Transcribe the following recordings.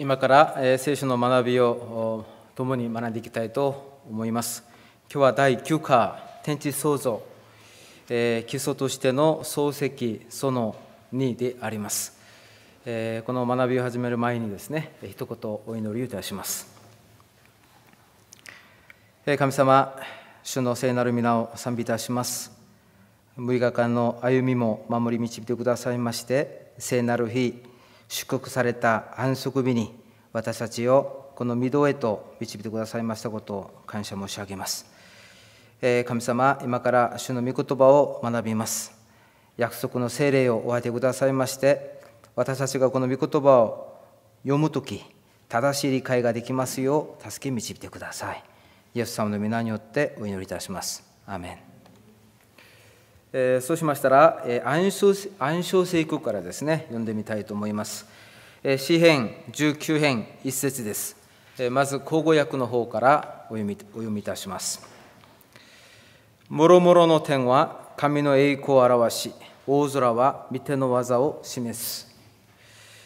今から聖書の学びを共に学んでいきたいと思います。今日は第9課、天地創造、基礎としての漱石その2であります。この学びを始める前にですね、一言お祈りいたします。神様、主の聖なる皆を賛美いたします。6日間の歩みも守り導いてくださいまして、聖なる日、祝福された安息日に私たちをこの御堂へと導いてくださいましたことを感謝申し上げます。え神様、今から主の御言葉を学びます。約束の精霊をお当てくださいまして、私たちがこの御言葉を読むとき、正しい理解ができますよう、助け導いてください。イエス様の皆によってお祈りいたします。アメンえー、そうしましたら、えー、暗唱暗唱聖句からですね読んでみたいと思います。えー、詩編19編1節です。えー、まず口語訳の方からお読みお読みいたします。もろもろの点は神の栄光を表し、大空は御手の技を示す。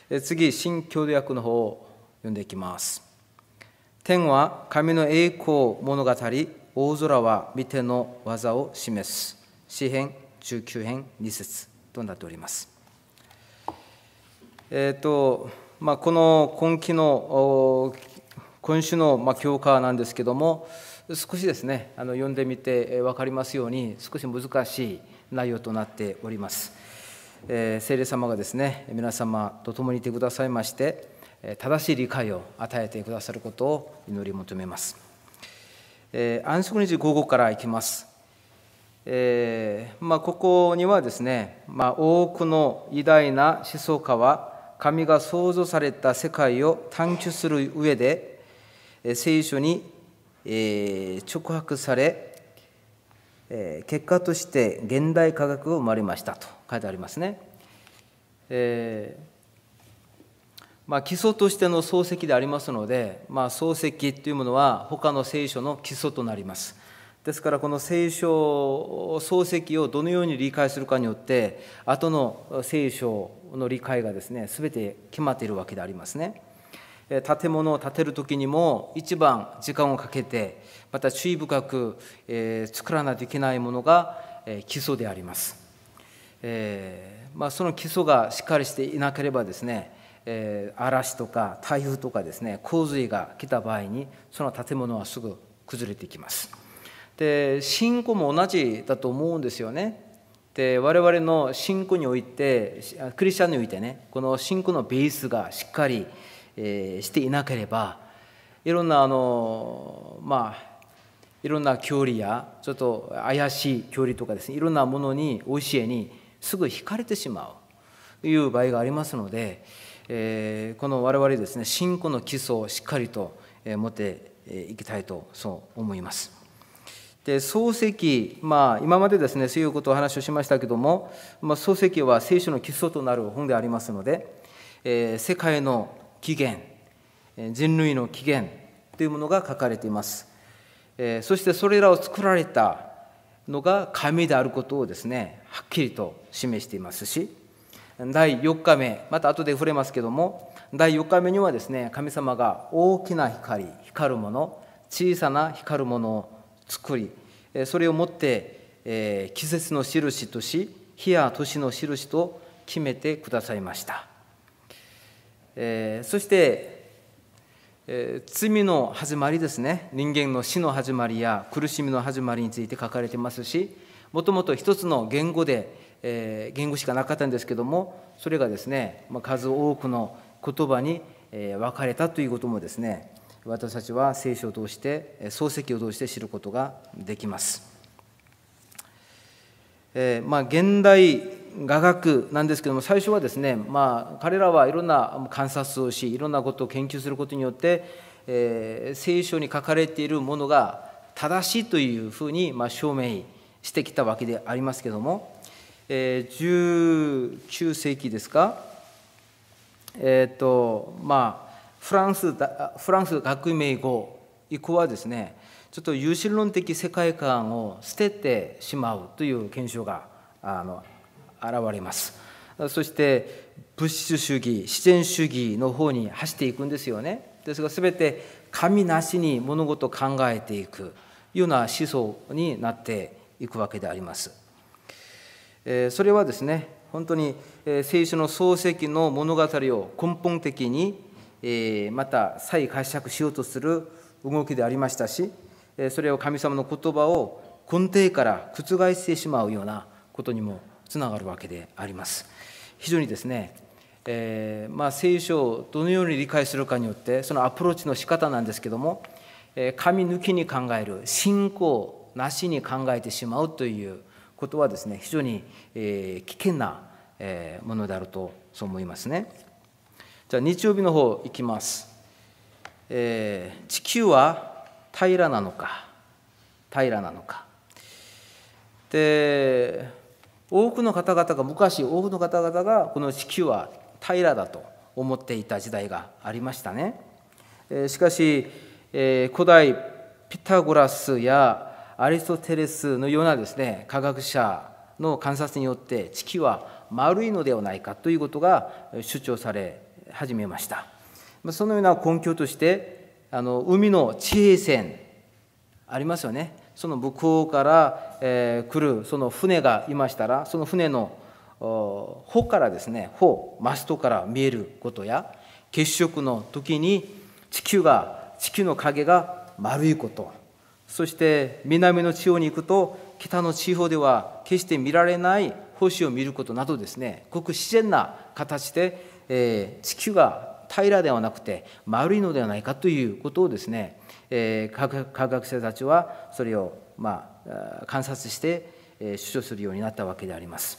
えー、次、新教同訳の方を読んでいきます。天は神の栄光を物語大空は御手の技を示す。詩編19編2節となっております。えーとまあ、この今期の今週の、ま教科なんですけども少しですねあの読んでみて分かりますように少し難しい内容となっております。えー、聖霊様がですね皆様と共にいてくださいまして正しい理解を与えてくださることを祈り求めます。えー、安息日午後からいきます。えー、まあ、ここにはですね、まあ、多くの偉大な思想家は神が創造された世界を探求する上で聖書に、えー、直白され、えー、結果として現代科学が生まれましたと書いてありますね。えまあ、基礎としての漱石でありますので、まあ、漱石というものは他の聖書の基礎となります。ですからこの聖書漱石をどのように理解するかによって後の聖書の理解がですね全て決まっているわけでありますね。建物を建てる時にも一番時間をかけてまた注意深く作らないといけないものが基礎であります。えー、まあ、その基礎がしっかりしていなければですねえー、嵐とか台風とかですね洪水が来た場合にその建物はすぐ崩れていきます。で信仰も同じだと思うんですよねで我々の信仰においてクリスチャンにおいてねこの信仰のベースがしっかり、えしていなければいろんなあのまあいろんな教理やちょっと怪しい教理とかですねいろんなものに教えにすぐ惹かれてしまうという場合がありますので、えー、この我々ですね信仰の基礎をしっかりと持っていきたいとそう思います。で漱石、まあ、今までですねそういうことを話をしましたけども、まあ、漱石は聖書の基礎となる本でありますので、えー、世界の起源人類の起源というものが書かれています、えー、そしてそれらを作られたのが神であることをですねはっきりと示していますし第4日目また後で触れますけども第4日目にはですね神様が大きな光光るもの小さな光るもの作り、それをもって、季節の印とし、日や年の印と決めてくださいました。そして、罪の始まりですね、人間の死の始まりや苦しみの始まりについて書かれてますし、もともと一つの言語で、言語しかなかったんですけども、それがですね、数多くの言葉に分かれたということもですね、私たちは聖書を通して漱石を通して知ることができます、えー、まあ、現代雅楽なんですけども最初はですね、まあ、彼らはいろんな観察をしいろんなことを研究することによって、えー、聖書に書かれているものが正しいというふうに、まあ、証明してきたわけでありますけども、えー、19世紀ですかえっ、ー、とまあフランスフランス革命後以降はですねちょっと有神論的世界観を捨ててしまうという現象があの現れますそして物質主義自然主義の方に走っていくんですよねですが全て神なしに物事を考えていくような思想になっていくわけでありますそれはですね本当に聖書の漱石の物語を根本的にまた再解釈しようとする動きでありましたし、それを神様の言葉を根底から覆してしまうようなことにもつながるわけであります。非常にですね、えー、まあ、聖書をどのように理解するかによってそのアプローチの仕方なんですけども、髪神抜きに考える信仰なしに考えてしまうということはですね非常に、危険なものであるとそう思いますね。じゃあ日曜日の方行きます、えー、地球は平らなのか平らなのかで多くの方々が昔多くの方々がこの地球は平らだと思っていた時代がありましたね、えー、しかし、えー、古代ピタゴラスやアリストテレスのようなですね科学者の観察によって地球は丸いのではないかということが主張され始めましたそのような根拠としてあの海の地平線ありますよねその向こうから、えー、来るその船がいましたらその船の帆からですね帆マストから見えることや血色の時に地球が地球の影が丸いことそして南の地方に行くと北の地方では決して見られない星を見ることなどですねごく自然な形でえー、地球が平らではなくて丸いのではないかということをですね、えー、科学者たちはそれを、まあ、観察して、えー、主張するようになったわけであります。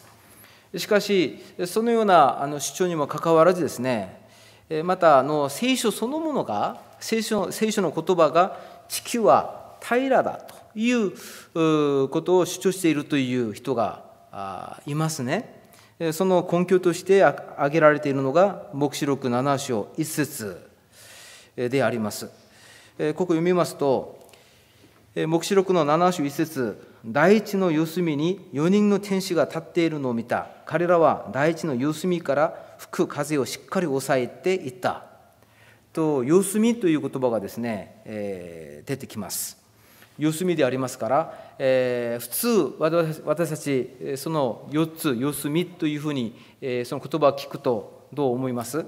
しかしそのようなあの主張にもかかわらずですねまたあの聖書そのものが聖書聖書の言葉が地球は平らだということを主張しているという人がいますね。その根拠として挙げられているのが、黙示録7章1節であります。ここ読みますと、黙示録の7章1節第一の四隅に4人の天使が立っているのを見た。彼らは第一の四隅から吹く風をしっかり押さえていった。と、四隅という言葉がですね、え出てきます。四隅でありますから、えー、普通私たちその4つ四隅というふうに、えー、その言葉を聞くとどう思います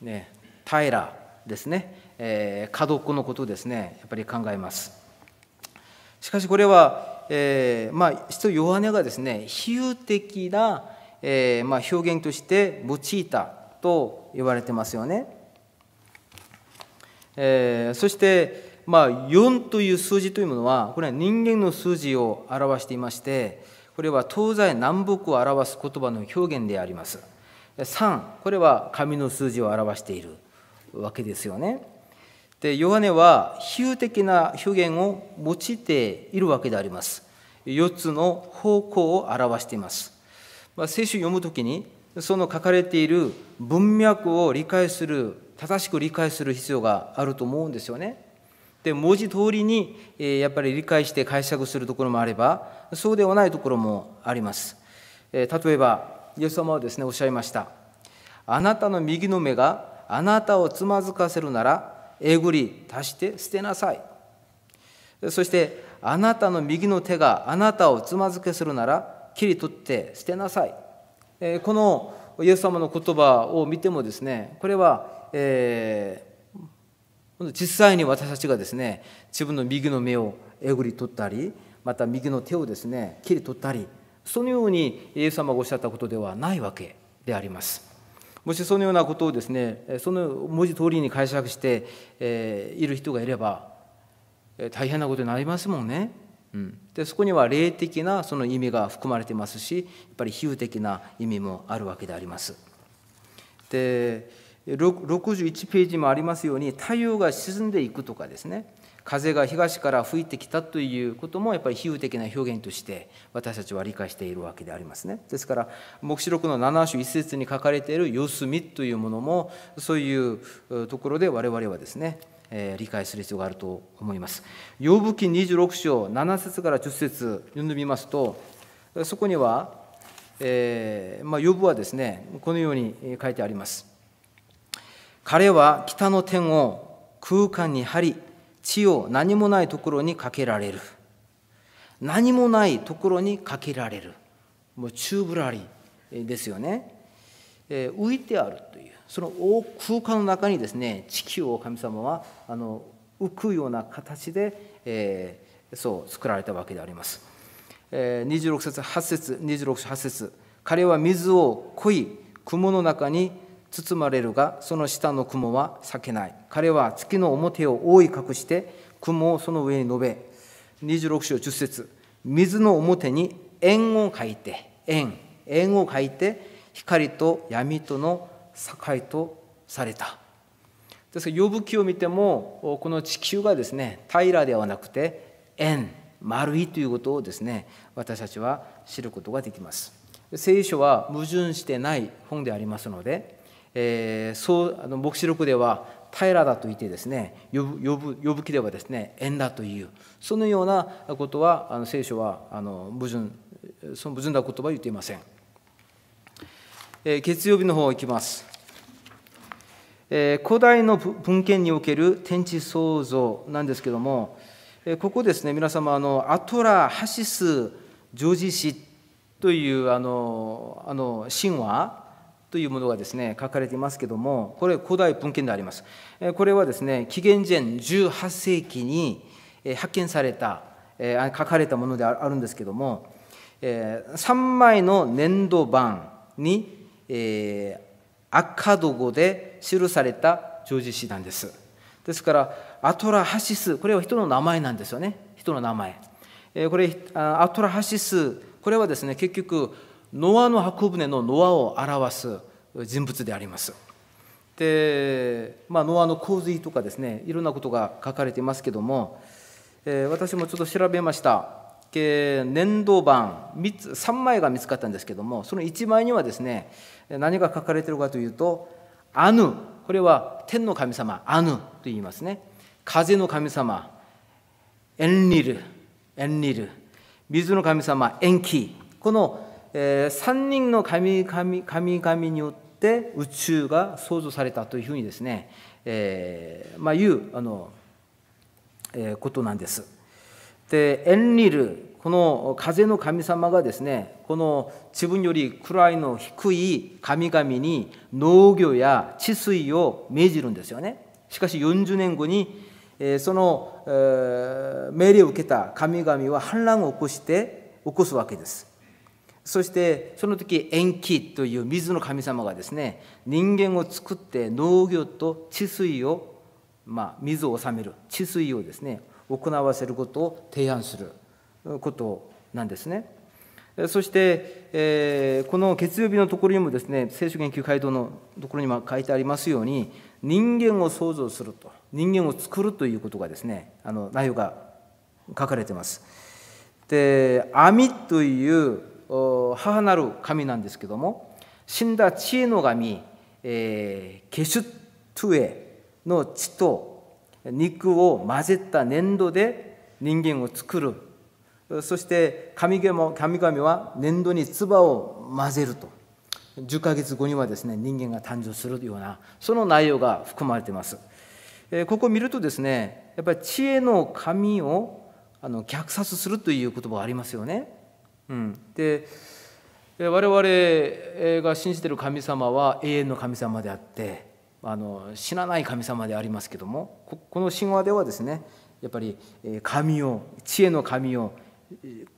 ね平ですね、えー、角っこのことですねやっぱり考えます。しかしこれは、えー、まあ一ヨハネがですね比喩的な、えーまあ、表現として用いたと言われてますよね。えー、そしてまあ、4という数字というものはこれは人間の数字を表していましてこれは東西南北を表す言葉の表現であります3これは紙の数字を表しているわけですよねでヨハネは比喩的な表現を用いているわけであります4つの方向を表しています、まあ、聖書を読むときにその書かれている文脈を理解する正しく理解する必要があると思うんですよねで文字通りにやっぱり理解して解釈するところもあればそうではないところもあります例えばイエス様はですねおっしゃいましたあなたの右の目があなたをつまずかせるならえぐり足して捨てなさいそしてあなたの右の手があなたをつまずけするなら切り取って捨てなさいこのイエス様の言葉を見てもですねこれは、えー実際に私たちがですね自分の右の目をえぐり取ったりまた右の手をですね切り取ったりそのようにイエス様がおっしゃったことではないわけであります。もしそのようなことをですねその文字通りに解釈している人がいれば大変なことになりますもんね。うん、でそこには霊的なその意味が含まれてますしやっぱり比喩的な意味もあるわけであります。で61ページもありますように太陽が沈んでいくとかですね風が東から吹いてきたということもやっぱり比喩的な表現として私たちは理解しているわけでありますねですから黙示録の7種一節に書かれている「四隅」というものもそういうところで我々はですね理解する必要があると思います。養武記26章7節から10節読んでみますとそこには、えーまあ、はですねこのように書いてあります。彼は北の天を空間に張り、地を何もないところにかけられる。何もないところにかけられる。もう宙ぶらりですよね。えー、浮いてあるという、その空間の中にですね、地球を神様はあの浮くような形で、えー、そう作られたわけであります。えー、26節8節26節8節彼は水をこい雲の中に包まれるがその下の雲は裂けない彼は月の表を覆い隠して雲をその上に述べ26章10節水の表に円を書いて円円を書いて光と闇との境とされたですから呼ぶ記を見てもこの地球がですね平らではなくて円丸いということをですね私たちは知ることができます聖書は矛盾してない本でありますのでえー、そうあの黙示録では平だといてですね呼ぶ呼ぶ記ではですね縁だというそのようなことはあの聖書はあの矛盾その矛盾な言葉は言っていません、えー、月曜日の方いきますえー、古代の文献における天地創造なんですけども、えー、ここですね皆様あのアトラ・ハシス・ジョージ氏というあのあの神話というものがですね書かれていますけどもこれ古代文献でありますこれはですね紀元前18世紀に発見された書かれたものであるんですけども3枚の粘土板に赤土語で記されたジョージ詩なんですですからアトラハシスこれは人の名前なんですよね人の名前これアトラハシスこれはですね結局ノアの箱舟のノアを表す人物であります。で、まあ、ノアの洪水とかですねいろんなことが書かれていますけども、えー、私もちょっと調べました粘土板3枚が見つかったんですけどもその1枚にはですね何が書かれているかというと「アヌ」これは天の神様「アヌ」と言いますね風の神様「エンリル」「エンリル」水の神様「エンキ」この3人の神々神によって宇宙が創造されたというふうにですね、えーまあ、いうあの、えー、ことなんです。でエンリルこの風の神様がですねこの自分より位の低い神々に農業や治水を命じるんですよね。しかし40年後にその命令を受けた神々は反乱を起こして起こすわけです。そしてその時延期という水の神様がですね人間を作って農業と治水を、まあ、水を治める治水をですね行わせることを提案することなんですね。そして、えー、この月曜日のところにもですね聖書研究会堂のところにも書いてありますように人間を創造すると人間を作るということがですねあの内容が書かれてます。で網という母なる神なんですけども死んだ知恵の神、えー、ゲシュトゥエの血と肉を混ぜた粘土で人間を作るそして神々神々は粘土に唾を混ぜると10ヶ月後にはですね人間が誕生するようなその内容が含まれています、えここを見るとですねやっぱり知恵の神をあの虐殺するという言葉がありますよねでで我々が信じてる神様は永遠の神様であってあの死なない神様でありますけどもこの神話ではですねやっぱり神を知恵の神を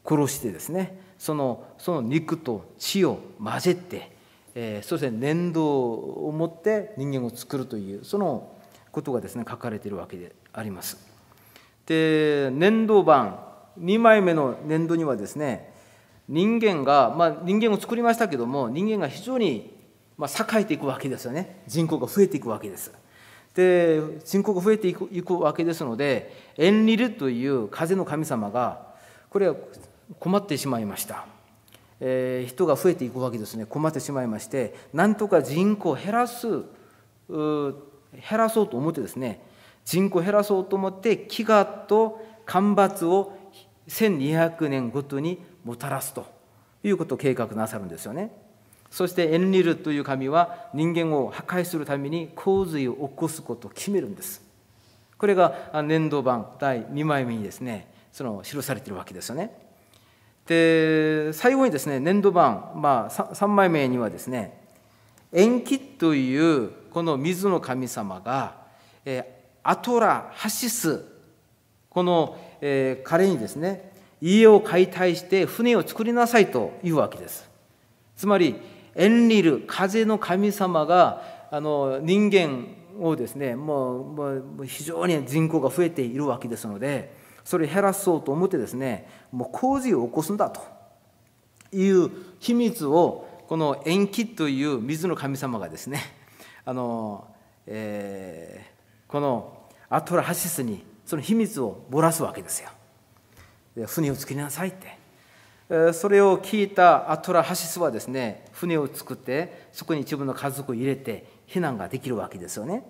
殺してですねそのその肉と血を混ぜて、えそして粘土を持って人間を作るというそのことがですね書かれているわけであります。で粘土板2枚目の粘土にはですね人間が、まあ、人間を作りましたけども人間が非常に、まあ、栄えていくわけですよね人口が増えていくわけです。で人口が増えていくいくわけですのでエンリルという風の神様がこれは困ってしまいました。えー、人が増えていくわけですね困ってしまいましてなんとか人口を減らす減らそうと思ってですね人口を減らそうと思って飢餓と干ばつを1200年ごとにもたらすということを計画なさるんですよねそしてエンリルという神は人間を破壊するために洪水を起こすことを決めるんですこれが年度版第2枚目にですねその記されているわけですよねで最後にですね年度版、まあ、3枚目にはですね延期というこの水の神様が、えアトラハシスこの、え彼にですね家を解体して船を作りなさいというわけです。つまり、エンリル、風の神様があの人間をですねもうもう非常に人口が増えているわけですのでそれを減らそうと思ってですねもう工事を起こすんだという秘密をこの延期という水の神様がですね あの、えー、このアトラハシスにその秘密を漏らすわけですよ。船を作りなさいってそれを聞いたアトラハシスはですね船を作ってそこに自分の家族を入れて避難ができるわけですよね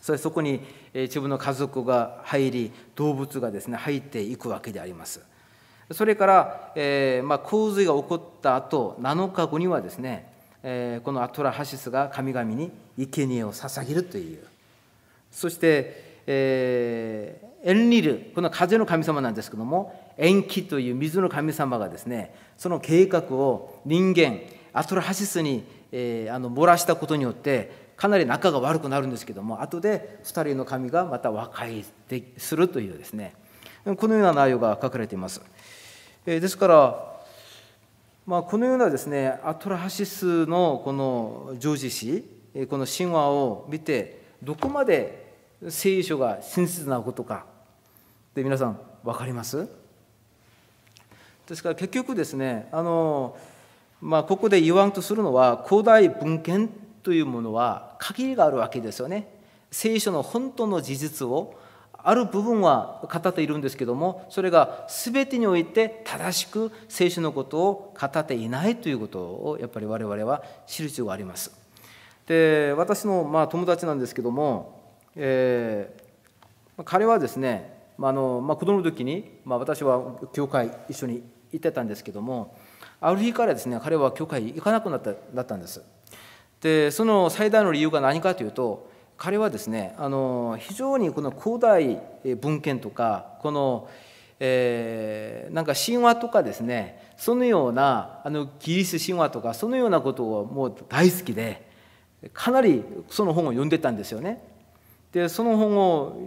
それそこに自分の家族が入り動物がですね入っていくわけでありますそれから、えーまあ、洪水が起こった後7日後にはですね、えー、このアトラハシスが神々に生贄を捧げるというそして、えー、エンリル、この風の神様なんですけども、ンキという水の神様がですね、その計画を人間、アトラハシスに、えー、あの漏らしたことによって、かなり仲が悪くなるんですけども、後で2人の神がまた和解するというですね、このような内容が書かれています。えー、ですから、まあ、このようなですね、アトラハシスのこのジョージ氏、この神話を見て、どこまで聖書が真実なことかで皆さん分かりますですから結局ですねあの、まあ、ここで言わんとするのは古代文献というものは限りがあるわけですよね。聖書の本当の事実をある部分は語っているんですけどもそれが全てにおいて正しく聖書のことを語っていないということをやっぱり我々は知る必要があります。で私のまあ友達なんですけども、えー、彼はですねまあのまあ、子供の時に、まあ、私は教会一緒に行ってたんですけどもある日からですね彼は教会行かなくなったなったんですでその最大の理由が何かというと彼はですねあの非常にこの古代文献とかこの、えー、なんか神話とかですねそのようなあのギリス神話とかそのようなことをもう大好きでかなりその本を読んでたんですよね。でその本を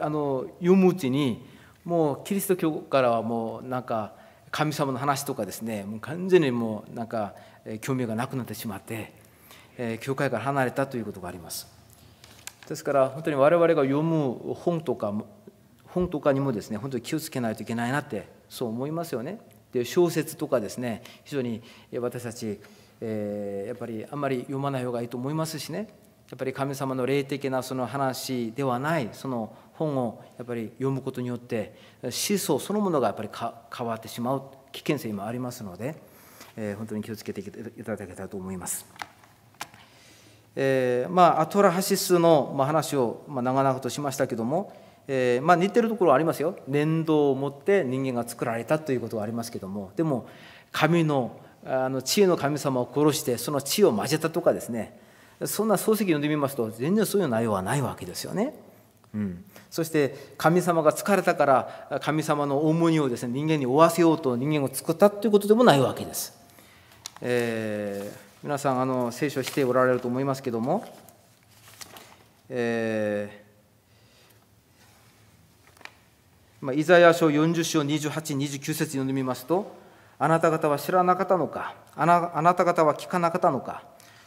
あの読むうちにもうキリスト教からはもうなんか神様の話とかですねもう完全にもうなんか興味がなくなってしまって、え教会から離れたということがあります。ですから本当に我々が読む本とか本とかにもですね本当に気をつけないといけないなってそう思いますよね。で小説とかですね非常に私たち、えー、やっぱりあんまり読まない方がいいと思いますしねやっぱり神様の霊的なその話ではないその本をやっぱり読むことによって思想そのものがやっぱり変わってしまう危険性もありますので、えー、本当に気をつけていただけたらと思います。えーまあ、アトラハシスの、まあ、話を、まあ、長々としましたけども、えーまあ、似てるところはありますよ粘土を持って人間が作られたということはありますけどもでも神のあの知恵の神様を殺してその知恵を混ぜたとかですねそんな漱石読んでみますと全然そういう内容はないわけですよね。うん、そして神様が疲れたから神様の重荷をですね人間に負わせようと人間を作ったということでもないわけです。えー、皆さんあの聖書しておられると思いますけども、えーまあ、イザヤ書40章28、29節読んでみますと、あなた方は知らなかったのか、あなた方は聞かなかったのか、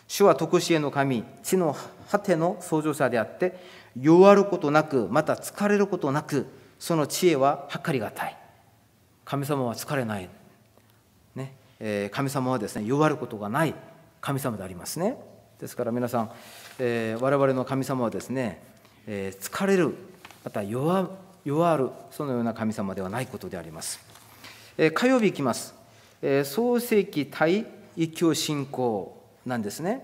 主は徳しえの神、地の果ての創造者であって、弱ることなく、また疲れることなく、その知恵は計りがたい。神様は疲れない。ねえー、神様はですね、弱ることがない神様でありますね。ですから皆さん、えー、我々の神様はですね、えー、疲れる、また弱弱る、そのような神様ではないことであります。えー、火曜日いきます。えー、創世記対一教信仰なんですね。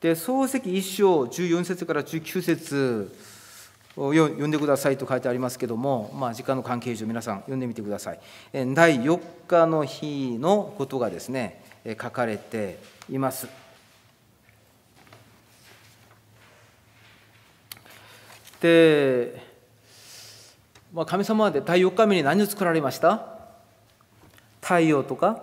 で漱石一章14節から19節を読んでくださいと書いてありますけども、まあ、時間の関係上皆さん読んでみてください。第4日の日のことがですね書かれています。で、まあ、神様は第4日目に何を作られました太陽とか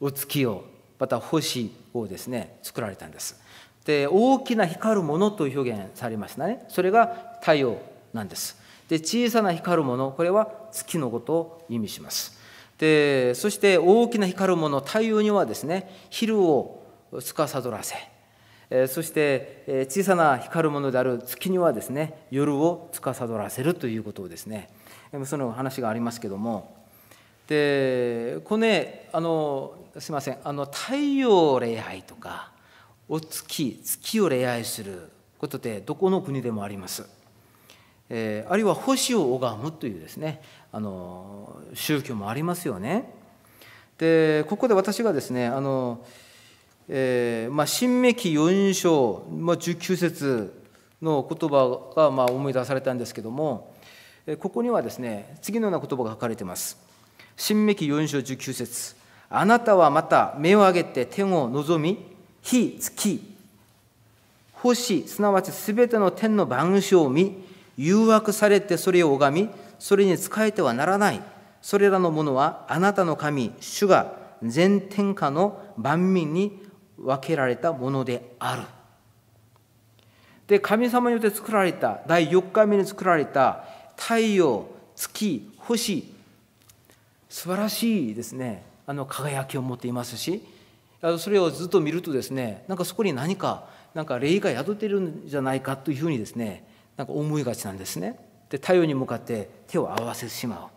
お月をまた星をですね作られたんですで大きな光るものと表現されましたねそれが太陽なんですで小さな光るものこれは月のことを意味しますでそして大きな光るもの太陽にはですね昼を司らせそして小さな光るものである月にはですね夜を司らせるということをですねその話がありますけどもでこのねあのすみませんあの太陽を礼拝とかお月月を礼拝することでどこの国でもあります、えー、あるいは星を拝むというですねあの宗教もありますよねでここで私がですねあの、えーまあ、新明記4章、まあ、19節の言葉がまあ思い出されたんですけどもここにはですね次のような言葉が書かれています。新明記4章19節あなたはまた目を上げて天を望み、火、月、星、すなわちすべての天の番組を見、誘惑されてそれを拝み、それに仕えてはならない。それらのものはあなたの神、主が全天下の万民に分けられたものである。で、神様によって作られた、第4回目に作られた太陽、月、星、素晴らしいですね。あの輝きを持っていますしそれをずっと見るとですねなんかそこに何かなんか霊が宿っているんじゃないかというふうにですねなんか思いがちなんですね。で太陽に向かって手を合わせてしまう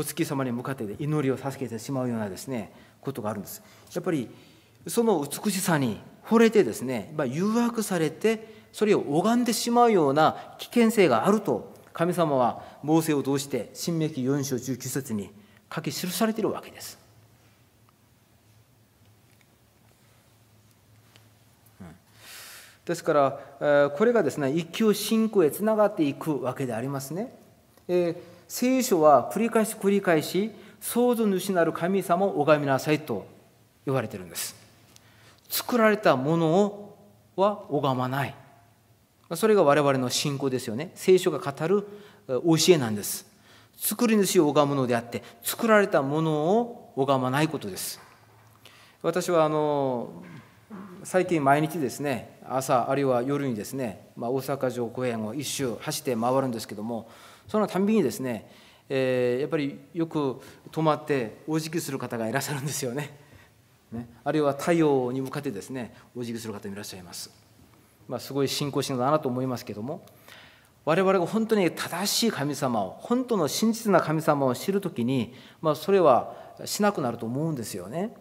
お月様に向かって祈りを授けてしまうようなですねことがあるんです。やっぱりその美しさに惚れてですね誘惑されてそれを拝んでしまうような危険性があると神様は猛ーセを通して「新明記4章19節に書き記されているわけです。ですからこれがですね一級信仰へつながっていくわけでありますね、え聖書は繰り返し繰り返し創造主なる神様を拝みなさいと言われてるんです作られたものをは拝まないそれが我々の信仰ですよね聖書が語る教えなんです作り主を拝むのであって作られたものを拝まないことです私はあの最近毎日ですね朝あるいは夜にですね、まあ、大阪城公園を一周走って回るんですけどもそのたんびにですね、えー、やっぱりよく泊まってお辞儀する方がいらっしゃるんですよねねあるいは太陽に向かってですねお辞儀する方もいらっしゃいます、まあ、すごい信仰心だなと思いますけども我々が本当に正しい神様を本当の真実な神様を知るときに、まあ、それはしなくなると思うんですよね、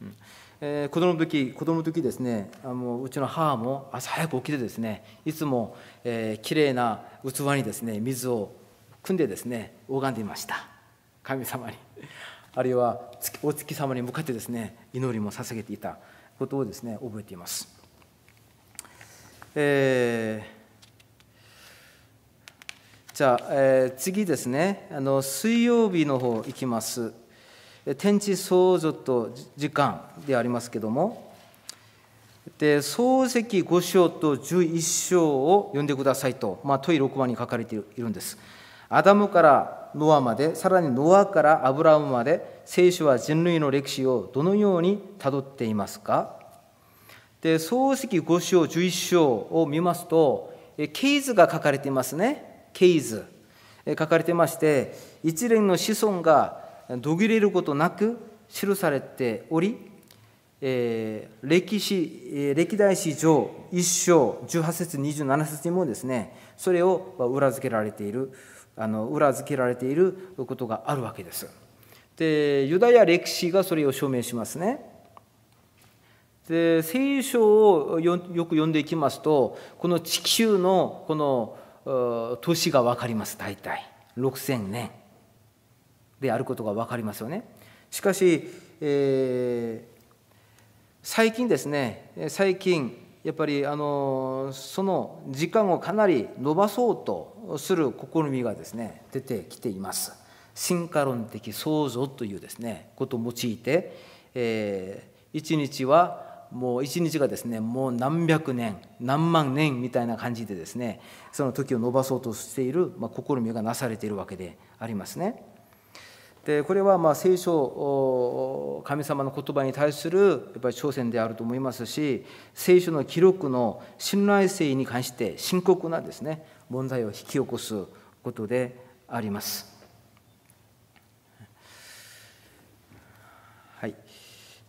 うんえー、子供の時子供の時ですねあのうちの母も朝早く起きてですねいつも、えー、きれいな器にですね水を汲んでですね拝んでいました神様にあるいはお月様に向かってですね祈りも捧げていたことをですね覚えています、えー、じゃあ、えー、次ですねあの水曜日の方いきます天地創造と時間でありますけどもで漱石5章と11章を読んでくださいと、まあ、問い6番に書かれているんですアダムからノアまでさらにノアからアブラムまで聖書は人類の歴史をどのようにたどっていますかで漱石5章11章を見ますとケイズが書かれていますねケイズ書かれてまして一連の子孫が途切れることなく記されており、えー、歴史歴代史上1章18節27節にもですねそれを裏付けられているあの裏付けられていることがあるわけです。でユダヤ歴史がそれを証明しますね。で聖書をよく読んでいきますとこの地球のこの年が分かります大体6,000年。であることが分かりますよね。しかし、えー、最近ですね最近やっぱりあのその時間をかなり延ばそうとする試みがですね出てきています。進化論的創造というですねことを用いて、えー、一日はもう一日がですねもう何百年何万年みたいな感じでですねその時を延ばそうとしている、まあ、試みがなされているわけでありますね。でこれはまあ聖書神様の言葉に対するやっぱり挑戦であると思いますし聖書の記録の信頼性に関して深刻なですね問題を引き起こすことであります。はい、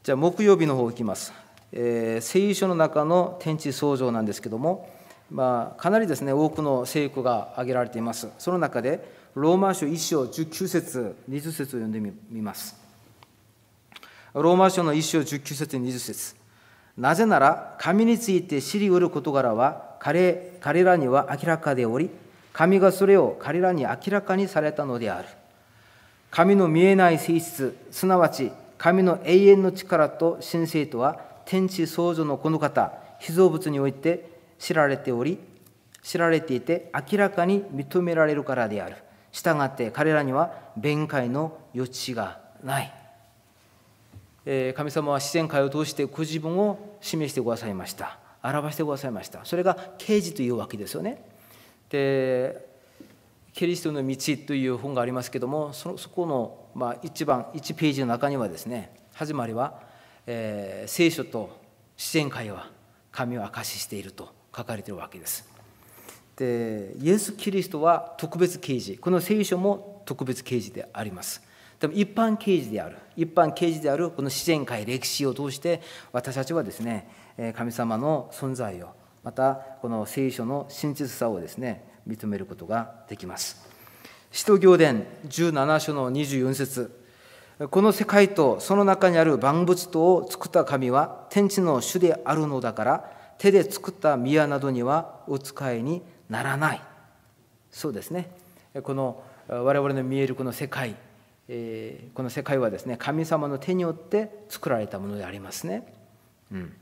じゃあ木曜日の方いきます。えー、聖書の中の天地創造なんですけども、まあ、かなりですね多くの聖句が挙げられています。その中でローマ書1章19節20節を読んでみます。ローマ書の1章19節20節なぜなら、神について知り得る事柄は彼彼らには明らかでおり、神がそれを彼らに明らかにされたのである。神の見えない性質、すなわち神の永遠の力と神聖とは天地創造のこの方、被造物において知られており、知られていて明らかに認められるからである。したがって彼らには弁解の余地がない。神様は自然界を通してご自分を示してくださいました。表してくださいました。それが刑事というわけですよね。でキリストの道という本がありますけどもそこの、まあ、1番1ページの中にはですね始まりは、えー、聖書と自然界は神を証ししていると書かれているわけです。でイエス・キリストは特別刑事この聖書も特別刑事でありますでも一般刑事である一般刑事であるこの自然界歴史を通して私たちはですね神様の存在をまたこの聖書の真実さをですね認めることができます使徒行伝17章の24節この世界とその中にある万物とを作った神は天地の主であるのだから手で作った宮などにはお使いにならないそうですねこの我々の見えるこの世界、この世界はですね神様の手によって作られたものでありますね。うん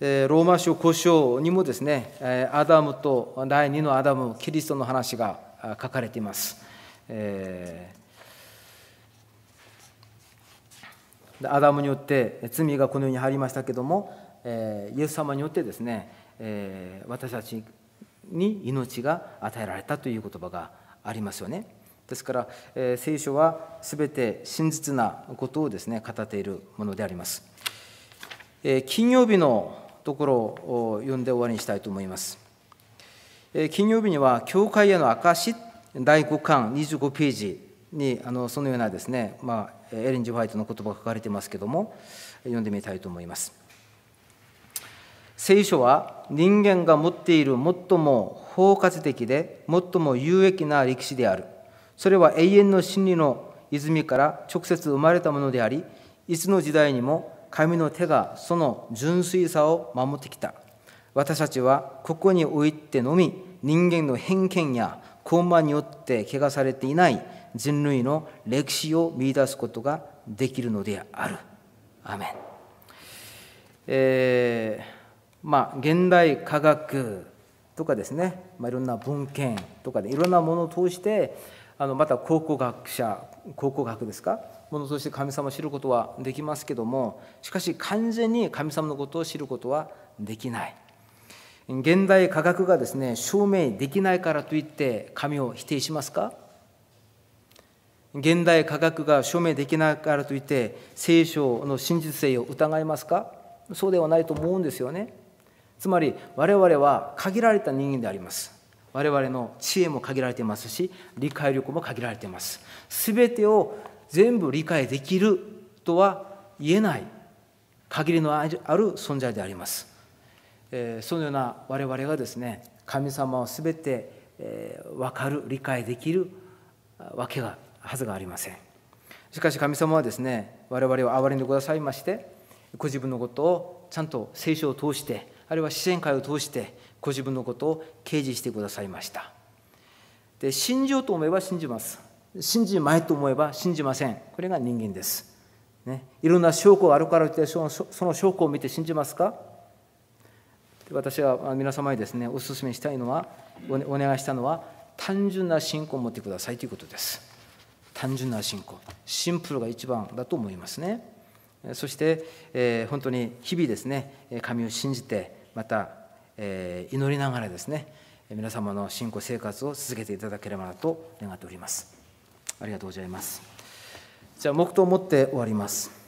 ローマ書5章にもですね、アダムと第2のアダム、キリストの話が書かれています。アダムによって罪がこの世に入りましたけども、イエス様によってですね、えー、私たちに命が与えられたという言葉がありますよね。ですから、えー、聖書は全て真実なことをですね語っているものであります。えー、金曜日のところを読んで終わりにしたいと思います。えー、金曜日には「教会への証」第5巻25ページにあのそのようなですね、まあ、エレンジ・ホワイトの言葉が書かれてますけども読んでみたいと思います。聖書は人間が持っている最も包括的で最も有益な歴史である。それは永遠の真理の泉から直接生まれたものであり、いつの時代にも神の手がその純粋さを守ってきた。私たちはここにおいてのみ人間の偏見や傲慢によって汚されていない人類の歴史を見出すことができるのである。アメン。えーまあ、現代科学とかですね、まあ、いろんな文献とかでいろんなものを通してあのまた考古学者考古学ですかものとして神様を知ることはできますけどもしかし完全に神様のことを知ることはできない現代科学がですね証明できないからといって神を否定しますか現代科学が証明できないからといって聖書の真実性を疑いますかそうではないと思うんですよね。つまり我々は限られた人間であります我々の知恵も限られていますし理解力も限られています全てを全部理解できるとは言えない限りのある存在であります、えー、そのような我々がですね神様を全て、えー、分かる理解できるわけがはずがありませんしかし神様はですね我々を憐れんでくださいましてご自分のことをちゃんと聖書を通してあるいは自然界を通してご自分のことを掲示してくださいましたで信じようと思えば信じます信じまいと思えば信じませんこれが人間です、ね、いろんな証拠があるからといってそのその証拠を見て信じますか私は皆様にですねお勧めしたいのはお願いしたのは単純な信仰を持ってくださいということです単純な信仰シンプルが一番だと思いますねそして、えー、本当に日々ですね神を信じてまた、えー、祈りながらですね皆様の信仰生活を続けていただければなと願っておりますありがとうございますじゃあ黙祷を持って終わります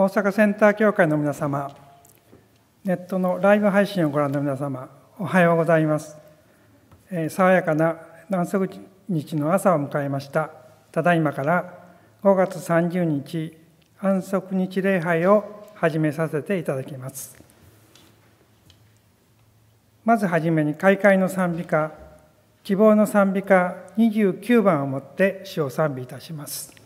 大阪センター協会の皆様、ネットのライブ配信をご覧の皆様、おはようございます。えー、爽やかな南足日の朝を迎えました。ただいまから5月30日、安息日礼拝を始めさせていただきます。まずはじめに開会の賛美歌、希望の賛美歌29番をもって詩を賛美いたします。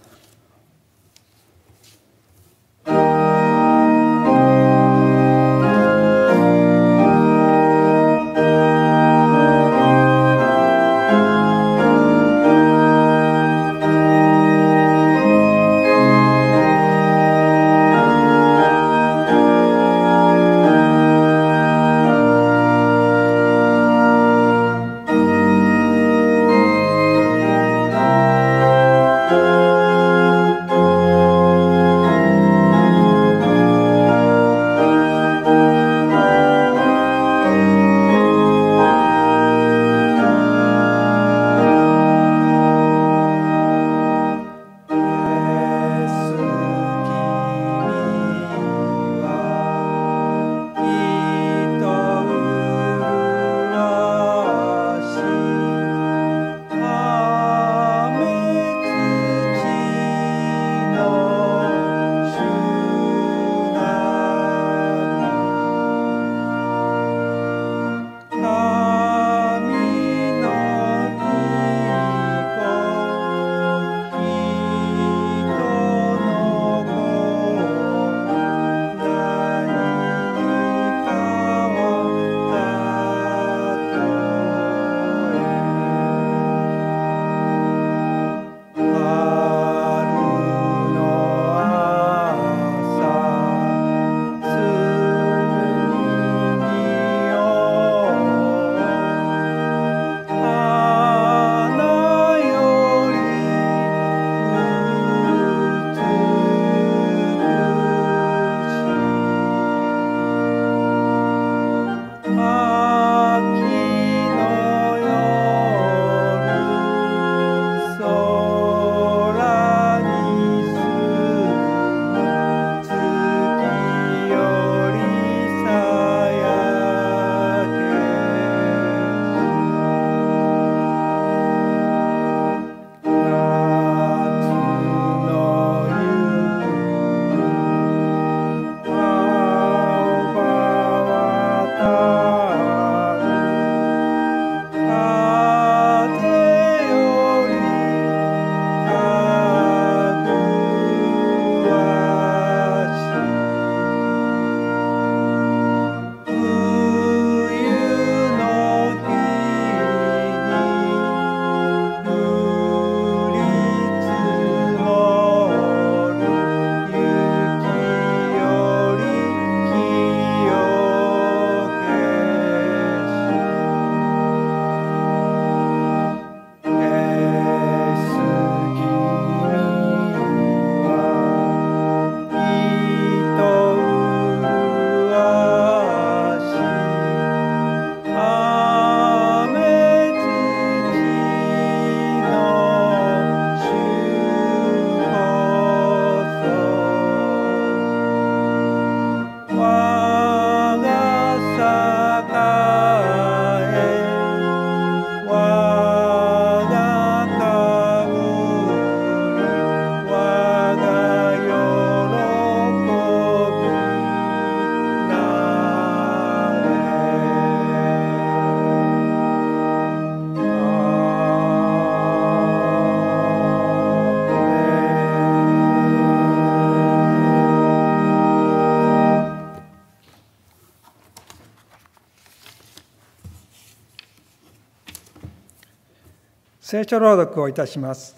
聖書朗読をいたします。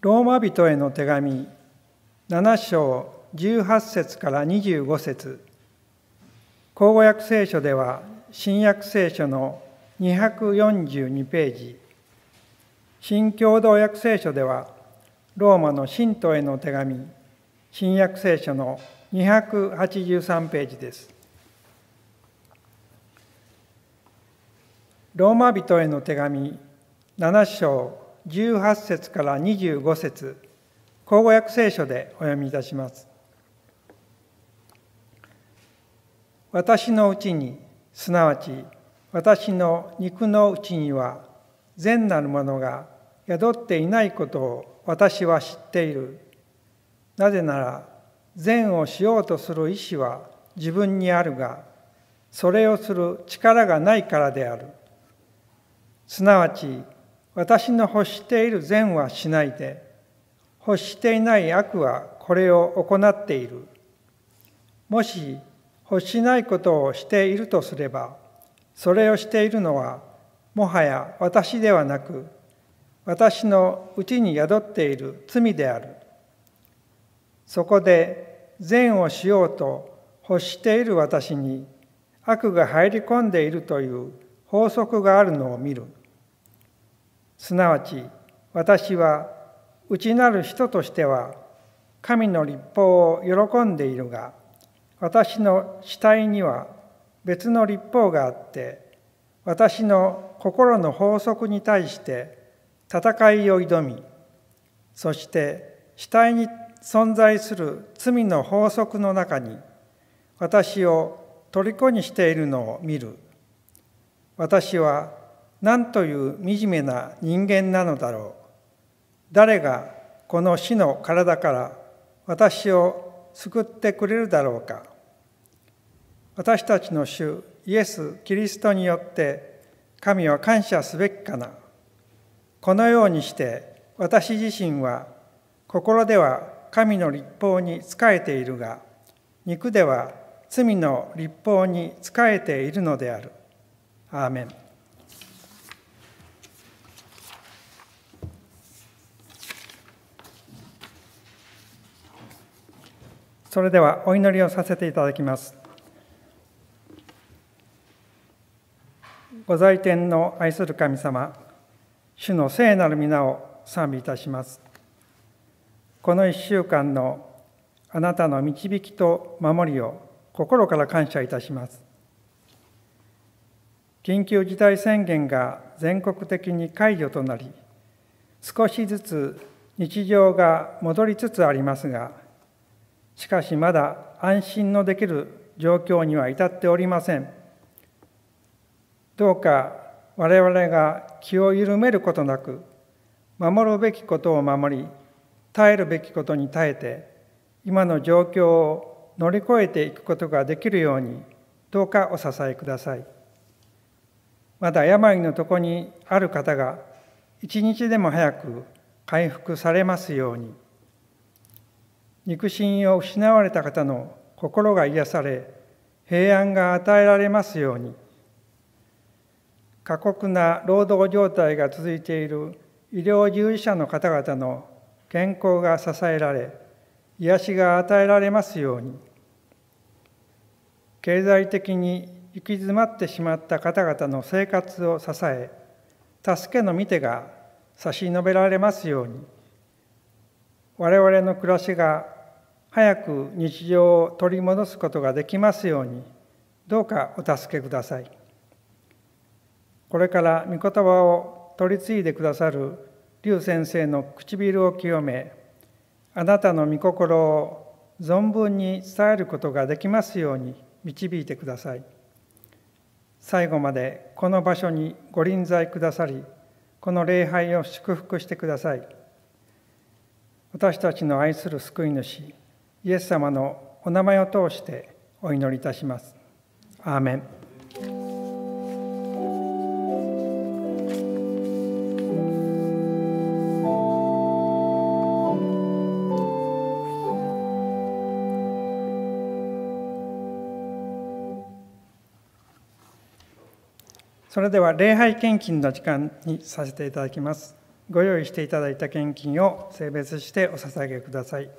ローマ人への手紙7章18節から25節口語訳聖書では新約聖書の242ページ新共同訳聖書ではローマの信徒への手紙新約聖書の283ページです。ローマ人への手紙7章18節から25節口語訳聖書でお読みいたします私のうちにすなわち私の肉のうちには善なるものが宿っていないことを私は知っているなぜなら善をしようとする意志は自分にあるがそれをする力がないからであるすなわち私の欲している善はしないで、欲していない悪はこれを行っている。もし欲しないことをしているとすれば、それをしているのは、もはや私ではなく、私のうちに宿っている罪である。そこで善をしようと欲している私に悪が入り込んでいるという法則があるのを見る。すなわち私は内なる人としては神の立法を喜んでいるが私の死体には別の立法があって私の心の法則に対して戦いを挑みそして死体に存在する罪の法則の中に私を虜にしているのを見る私はなんという惨めな人間なのだろう。誰がこの死の体から私を救ってくれるだろうか。私たちの主イエス・キリストによって神は感謝すべきかな。このようにして私自身は心では神の立法に仕えているが肉では罪の立法に仕えているのである。アーメンそれではお祈りをさせていただきます。御在天の愛する神様、主の聖なる皆を賛美いたします。この一週間のあなたの導きと守りを心から感謝いたします。緊急事態宣言が全国的に解除となり、少しずつ日常が戻りつつありますが、しかしまだ安心のできる状況には至っておりません。どうか我々が気を緩めることなく、守るべきことを守り、耐えるべきことに耐えて、今の状況を乗り越えていくことができるように、どうかお支えください。まだ病の床にある方が、一日でも早く回復されますように。肉親を失われた方の心が癒され平安が与えられますように過酷な労働状態が続いている医療従事者の方々の健康が支えられ癒しが与えられますように経済的に行き詰まってしまった方々の生活を支え助けの見てが差し伸べられますように我々の暮らしが早く日常を取り戻すことができますようにどうかお助けくださいこれから御言葉を取り次いでくださる龍先生の唇を清めあなたの御心を存分に伝えることができますように導いてください最後までこの場所にご臨在くださりこの礼拝を祝福してください私たちの愛する救い主イエス様のお名前を通してお祈りいたします。アーメンそれでは礼拝献金の時間にさせていただきます。ご用意していただいた献金を性別してお捧げください。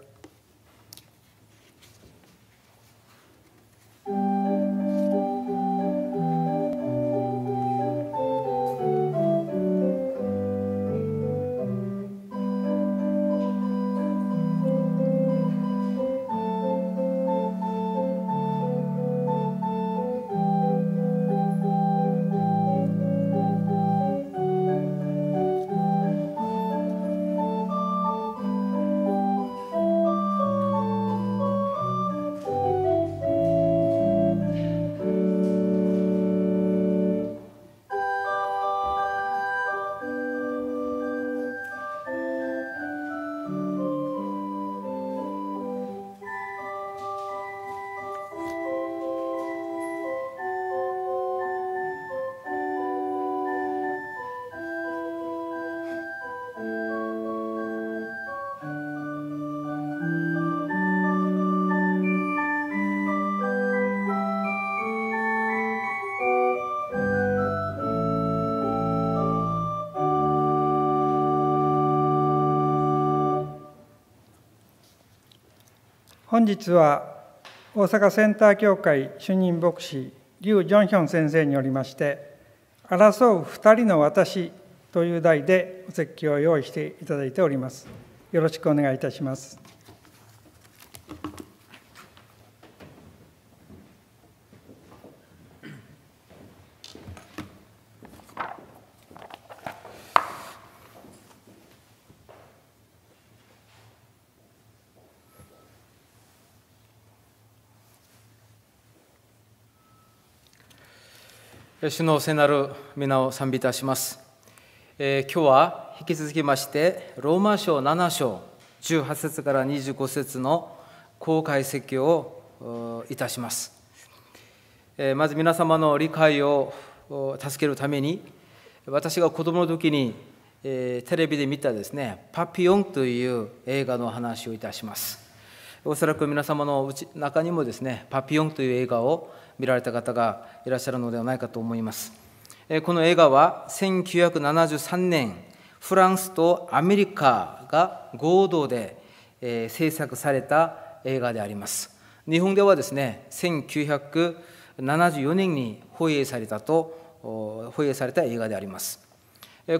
本日は大阪センター協会主任牧師劉ジョンヒョン先生によりまして「争う2人の私」という題でお説教を用意していただいております。よろしくお願いいたします。主の聖なる皆を賛美いたします、えー、今日は引き続きましてローマ書7章18節から25節の公開席をいたします、えー、まず皆様の理解を助けるために私が子供の時に、えー、テレビで見たですね「パピヨン」という映画の話をいたしますおそらく皆様のうち中にもですね「パピヨン」という映画を見られた方がいらっしゃるのではないかと思いますこの映画は1973年フランスとアメリカが合同で制作された映画であります日本ではですね1974年に放映されたと放映された映画であります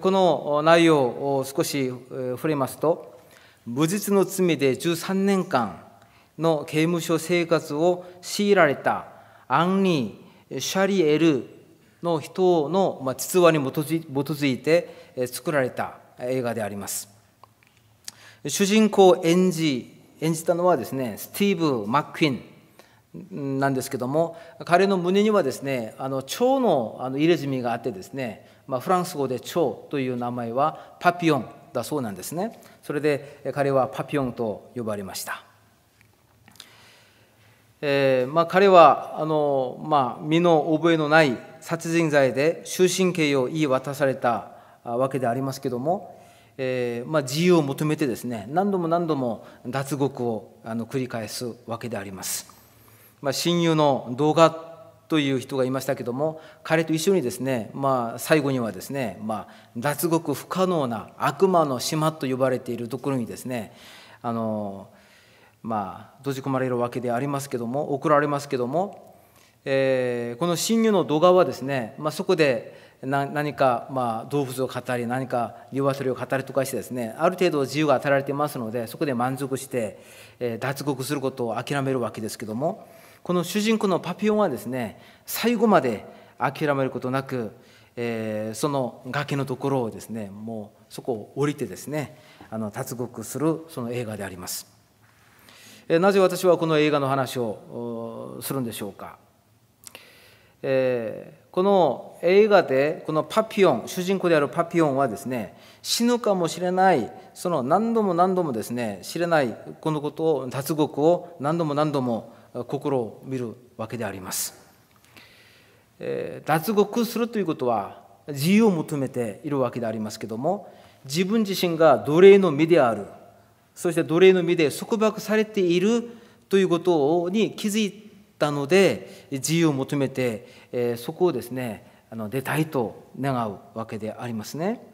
この内容を少し触れますと無実の罪で13年間の刑務所生活を強いられたアンニー・シャリエルの人の実話に基づいて作られた映画であります。主人公を演じ演じたのはですねスティーブ・マックインなんですけども彼の胸にはですねあの蝶のあの入れ墨があってですね、まあ、フランス語で蝶という名前はパピヨンだそうなんですねそれで彼はパピヨンと呼ばれました。えーまあ、彼はあの、まあ、身の覚えのない殺人罪で終身刑を言い渡されたわけでありますけども、えーまあ、自由を求めてですね何度も何度も脱獄をあの繰り返すわけであります、まあ、親友の動画という人がいましたけども彼と一緒にですね、まあ、最後にはですね、まあ、脱獄不可能な悪魔の島と呼ばれているところにですねあのまあ、閉じ込まれるわけでありますけども送られますけども、えー、この侵入の動画はですね、まあ、そこで何か、まあ、動物を語り何か鶏を語りとかしてですねある程度自由が与えられていますのでそこで満足して、えー、脱獄することを諦めるわけですけどもこの主人公のパピヨンはですね最後まで諦めることなく、えー、その崖のところをですねもうそこを降りてですねあの脱獄するその映画であります。なぜ私はこの映画の話をするんでしょうか。えー、この映画でこのパピヨン主人公であるパピヨンはですね死ぬかもしれないその何度も何度もですね知れないこのことを脱獄を何度も何度も心を見るわけであります、えー、脱獄するということは自由を求めているわけでありますけども自分自身が奴隷の身であるそして奴隷の身で束縛されているということに気づいたので自由を求めて、えそこをですねあの出たいと願うわけでありますね。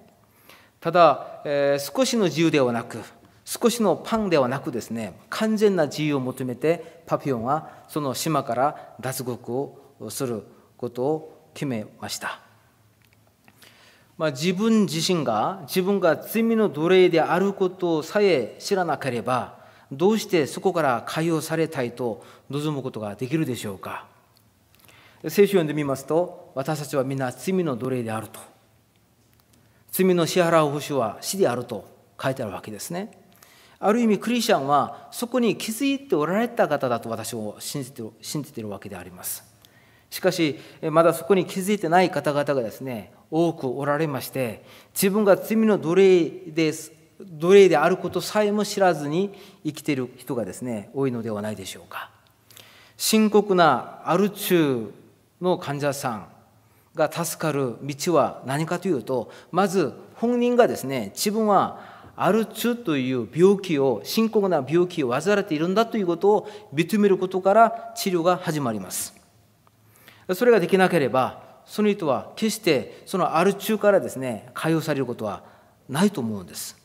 ただ、え少しの自由ではなく少しのパンではなくですね完全な自由を求めてパピオンはその島から脱獄をすることを決めました。まあ、自分自身が自分が罪の奴隷であることさえ知らなければどうしてそこから解放されたいと望むことができるでしょうか聖書を読んでみますと私たちはみんな罪の奴隷であると罪の支払う保守は死であると書いてあるわけですねある意味クリスチャンはそこに気づいておられた方だと私を信じて信じているわけでありますしかしまだそこに気づいてない方々がですね多くおられまして自分が罪の奴隷です奴隷であることさえも知らずに生きている人がですね多いのではないでしょうか深刻なアル中の患者さんが助かる道は何かというとまず本人がですね自分はアル中という病気を深刻な病気を患っているんだということを認めることから治療が始まりますそれができなければその人は決してそのある中からですね解放されることはないと思うんです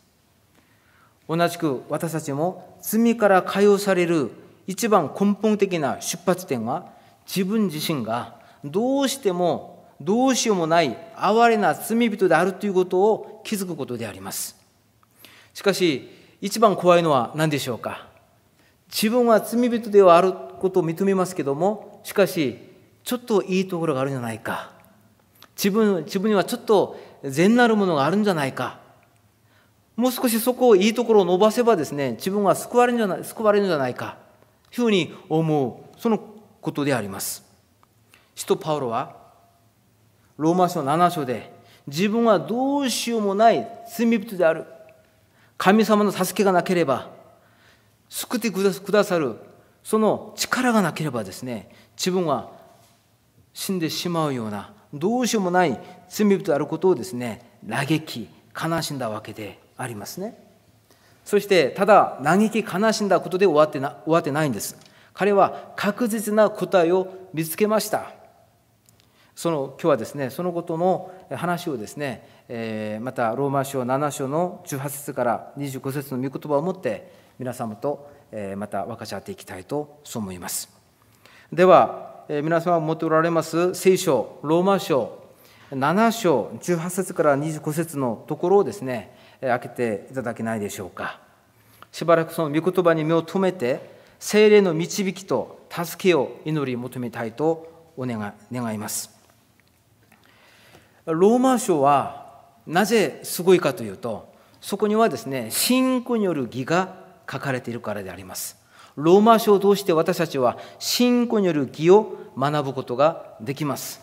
同じく私たちも罪から解放される一番根本的な出発点は自分自身がどうしてもどうしようもない哀れな罪人であるということを気づくことでありますしかし一番怖いのは何でしょうか自分は罪人ではあることを認めますけどもしかしちょっといいところがあるんじゃないか自分自分にはちょっと善なるものがあるんじゃないかもう少しそこをいいところを伸ばせばですね自分は救われるんじゃない救われるんじゃないかというふうに思うそのことであります使徒パウロはローマ書7章で自分はどうしようもない罪人である神様の助けがなければ救ってくださるその力がなければですね自分は死んでしまうようなどうしようもない罪人であることをですね嘆き悲しんだわけでありますねそしてただ嘆き悲しんだことで終わってな終わってないんです彼は確実な答えを見つけましたその今日はですねそのことの話をですね、えー、またローマ書7章の18節から25節の御言葉をもって皆様とまた分かち合っていきたいとそう思いますでは皆様持っておられます聖書、ローマ書、7章、18節から25節のところをですね、開けていただけないでしょうか。しばらくその御言葉に目を留めて、精霊の導きと助けを祈り求めたいとお願い願います。ローマ書はなぜすごいかというと、そこにはですね、信仰による義が書かれているからであります。ローマ書を通して私たちは信仰による義を学ぶことができます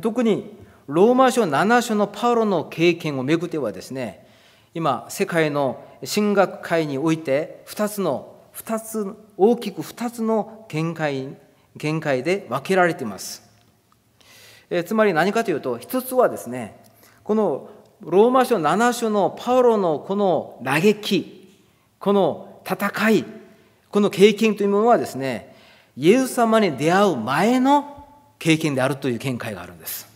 特にローマ書7書のパウロの経験をめぐってはですね今世界の神学界において2つの2つ大きく2つの見解見解で分けられていますえつまり何かというと1つはですねこのローマ書7書のパウロのこの嘆きこの戦いこの経験というものはですね、イエス様に出会う前の経験であるという見解があるんです。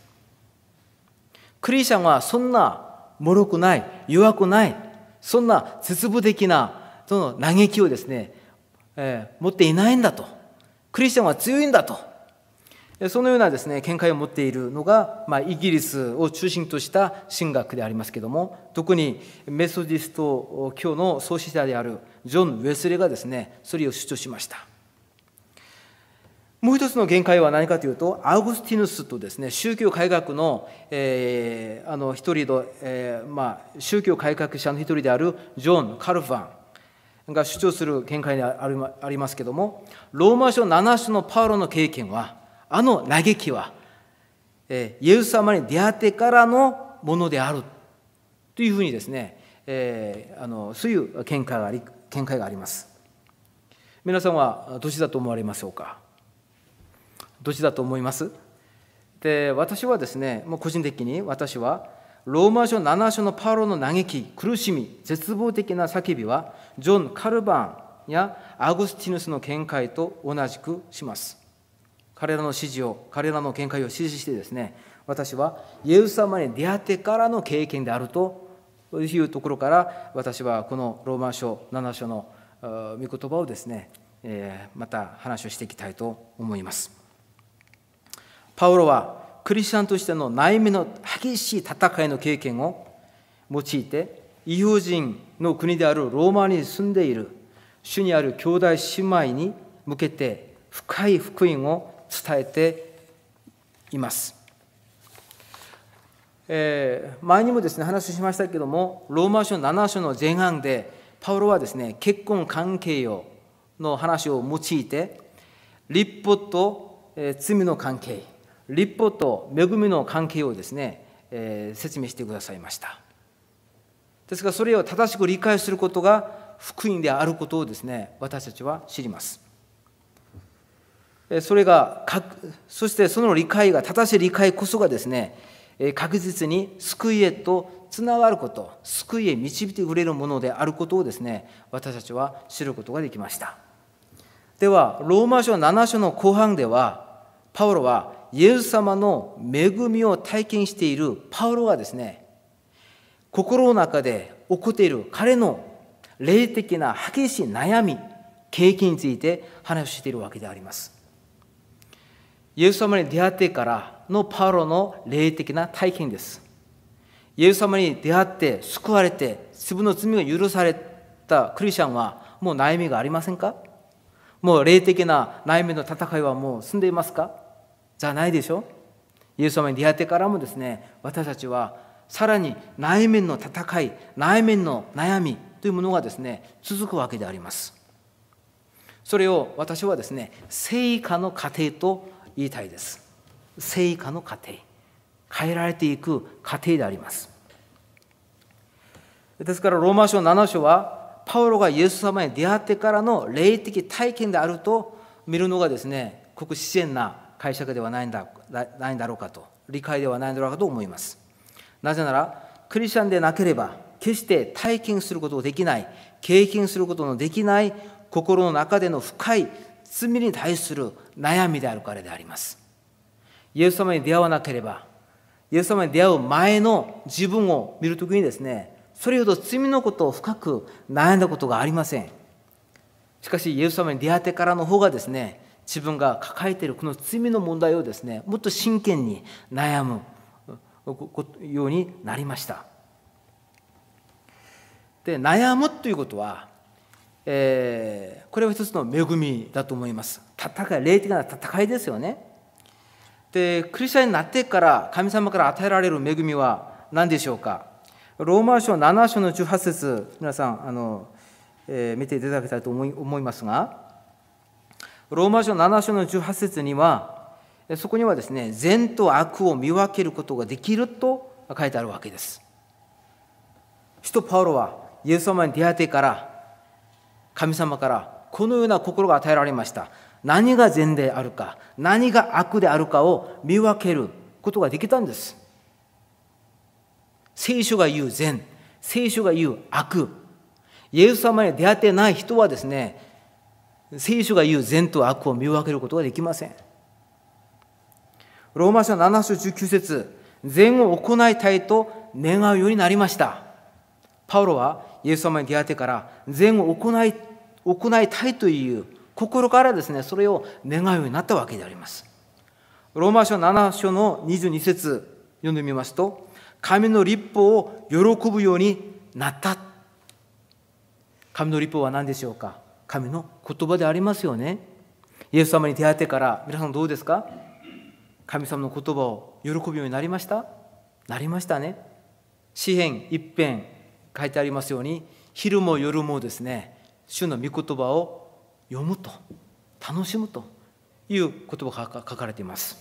クリスチャンはそんな脆くない、弱くない、そんな絶望的なその嘆きをですね、えー、持っていないんだと。クリスチャンは強いんだと。そのようなですね、見解を持っているのが、まあ、イギリスを中心とした神学でありますけども、特にメソディスト教の創始者であるジョン・ウェスレがですね、それを主張しました。もう一つの限界は何かというと、アウグスティヌスとですね、宗教改革の、えー、あの一人の、えー、まあ、宗教改革者の一人であるジョン・カルファンが主張する見解にありますけども、ローマ書7種のパウロの経験は、あの嘆きは、えイエス様に出会ってからのものであるというふうにですね、えー、あのそういう見解があり見解があります。皆さんはどっちだと思われましょうかどっちだと思いますで私はですねもう個人的に私はローマ書7章のパロの嘆き苦しみ絶望的な叫びはジョン・カルバンやアグスティヌスの見解と同じくします彼らの指示を、彼らの見解を支持してですね、私はイエス様に出会ってからの経験であるというところから、私はこのローマ書7章の御言葉をですね、えまた話をしていきたいと思います。パウロはクリスチャンとしての内面の激しい戦いの経験を用いて、異邦人の国であるローマに住んでいる主にある兄弟姉妹に向けて深い福音を伝えています。えー、前にもですね話しましたけどもローマ書7章の前半でパウロはですね結婚関係をの話を用いて立法と、えー、罪の関係立法と恵みの関係をですね、えー、説明してくださいましたですからそれを正しく理解することが福音であることをですね私たちは知りますそれがそしてその理解が正しい理解こそがですね確実に救いへとつながること救いへ導いてくれるものであることをですね私たちは知ることができましたではローマ書7章の後半ではパウロはイエス様の恵みを体験しているパウロはですね心の中で起こっている彼の霊的な激しい悩み経験について話をしているわけでありますイエス様に出会ってからのパウロの霊的な体験です。イエス様に出会って救われて自分の罪が許されたクリスチャンはもう悩みがありませんかもう霊的な悩みの戦いはもう済んでいますかじゃないでしょイエス様に出会ってからもですね私たちはさらに内面の戦い内面の悩みというものがですね続くわけでありますそれを私はですね成果の過程と言いたいです成果の過程変えられていく過程でありますですからローマ書7章はパウロがイエス様に出会ってからの霊的体験であると見るのがですね国こ自然な解釈ではないんだないんだろうかと理解ではないんだろうかと思いますなぜならクリスチャンでなければ決して体験することができない経験することのできない心の中での深い罪に対する悩みであるからであります。イエス様に出会わなければ、イエス様に出会う前の自分を見るときにですね、それほど罪のことを深く悩んだことがありません。しかし、イエス様に出会ってからの方がですね、自分が抱えているこの罪の問題をですね、もっと真剣に悩むようになりました。で、悩むということは、えー、これは一つの恵みだと思います戦い霊的な戦いですよねでクリスチャンになってから神様から与えられる恵みは何でしょうかローマ書7章の18節皆さんあの、えー、見ていただきたいと思い思いますがローマ書7章の18節にはそこにはですね善と悪を見分けることができると書いてあるわけです。使徒パウロはイエス様に出会ってから神様からこのような心が与えられました何が善であるか何が悪であるかを見分けることができたんです聖書が言う善聖書が言う悪イエス様に出会ってない人はですね聖書が言う善と悪を見分けることができませんローマ書7章19節善を行いたいと願うようになりましたパウロはイエス様に出会ってから善を行い行いたいという心からですねそれを願うようになったわけでありますローマ書7章の22節読んでみますと神の立法を喜ぶようになった神の立法は何でしょうか神の言葉でありますよねイエス様に出会ってから皆さんどうですか神様の言葉を喜ぶようになりましたなりましたね詩篇一編書いてありますように昼も夜もですね主の御言葉を読むと楽しむという言葉が書かれています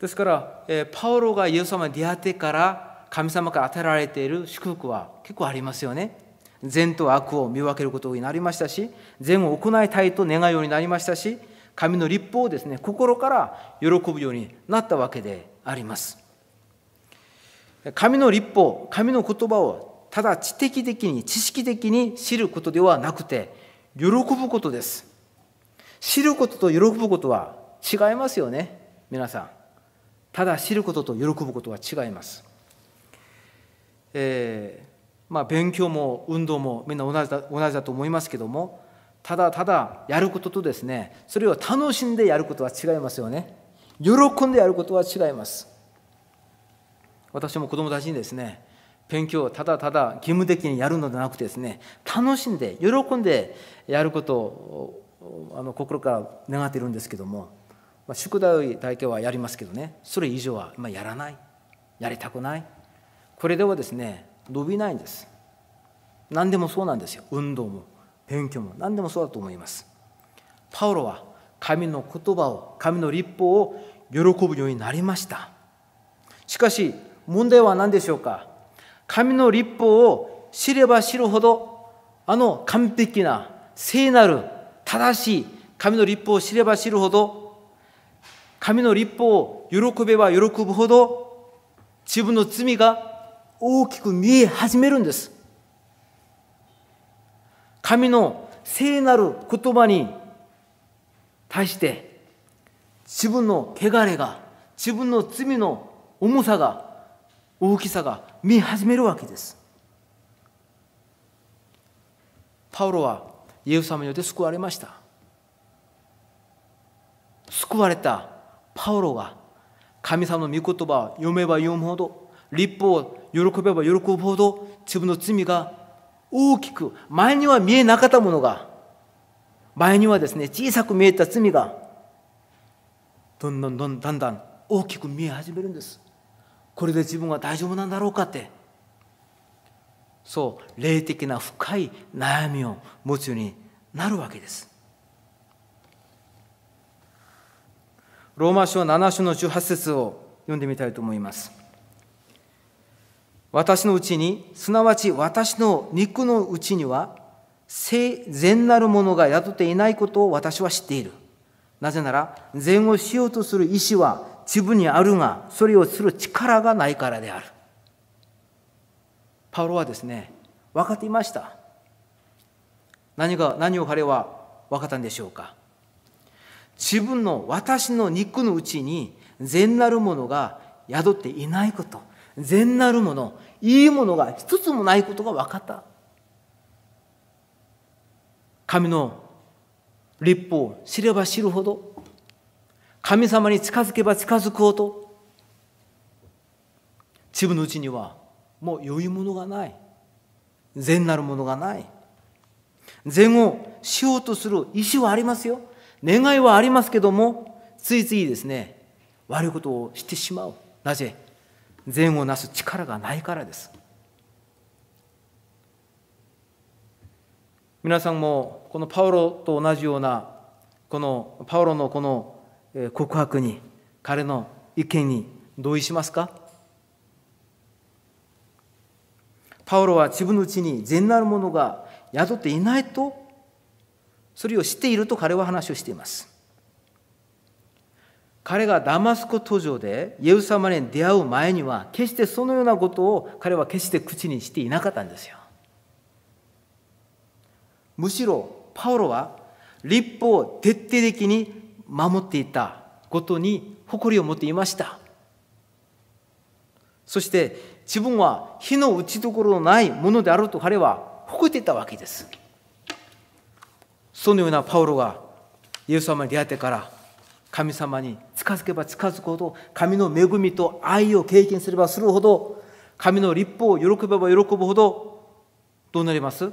ですから、えパウロがイエス様に出会ってから神様から与えられている祝福は結構ありますよね善と悪を見分けることになりましたし善を行いたいと願うようになりましたし神の立法をですね心から喜ぶようになったわけであります神の立法神の言葉をただ知的的に知識的に知ることではなくて喜ぶことです知ることと喜ぶことは違いますよね皆さんただ知ることと喜ぶことは違いますえー、まあ勉強も運動もみんな同じだ同じだと思いますけどもただただやることとですねそれを楽しんでやることは違いますよね喜んでやることは違います私も子供たちにですね勉強をただただ義務的にやるのではなくてですね楽しんで喜んでやることをあの心から願っているんですけども、まあ、宿題だけはやりますけどねそれ以上は今やらないやりたくないこれではですね伸びないんです何でもそうなんですよ運動も勉強も何でもそうだと思いますパウロは神の言葉を神の立法を喜ぶようになりましたしかし問題は何でしょうか神の立法を知れば知るほど、あの完璧な、聖なる、正しい神の立法を知れば知るほど、神の立法を喜べば喜ぶほど、自分の罪が大きく見え始めるんです。神の聖なる言葉に対して、自分の汚れが、自分の罪の重さが大きさが見え始めるわけですパウロはイエス様によって救われました救われたパウロが神様の御言葉を読めば読むほど立法を喜べば喜ぶほど自分の罪が大きく前には見えなかったものが前にはですね小さく見えた罪がどんどんどんだんだん大きく見え始めるんですこれで自分は大丈夫なんだろうかってそう霊的な深い悩みを持つようになるわけですローマ書7章の18節を読んでみたいと思います私のうちにすなわち私の肉のうちには善なるものが宿っていないことを私は知っているなぜなら善をしようとする意志は自分にあるが、それをする力がないからである。パウロはですね、分かっていました。何が、何を彼は分かったんでしょうか。自分の私の肉のうちに善なるものが宿っていないこと、善なるもの、いいものが一つもないことが分かった。神の立法を知れば知るほど神様に近づけば近づくほど自分のうちにはもう良いものがない善なるものがない善をしようとする意思はありますよ願いはありますけどもついついですね悪いことをしてしまうなぜ善をなす力がないからです皆さんもこのパウロと同じようなこのパウロのこの告白に彼の意見に同意しますかパウロは自分のうちに善なるものが宿っていないとそれを知っていると彼は話をしています彼がダマスコ途上でイエス様に出会う前には決してそのようなことを彼は決して口にしていなかったんですよむしろパウロは立法を徹底的に守っていたことに誇りを持っていましたそして自分は火の打ちどころのないものであると彼は誇っていたわけですそのようなパウロがイエス様に出会ってから神様に近づけば近づくほど神の恵みと愛を経験すればするほど神の立法を喜べば喜ぶほどどうなります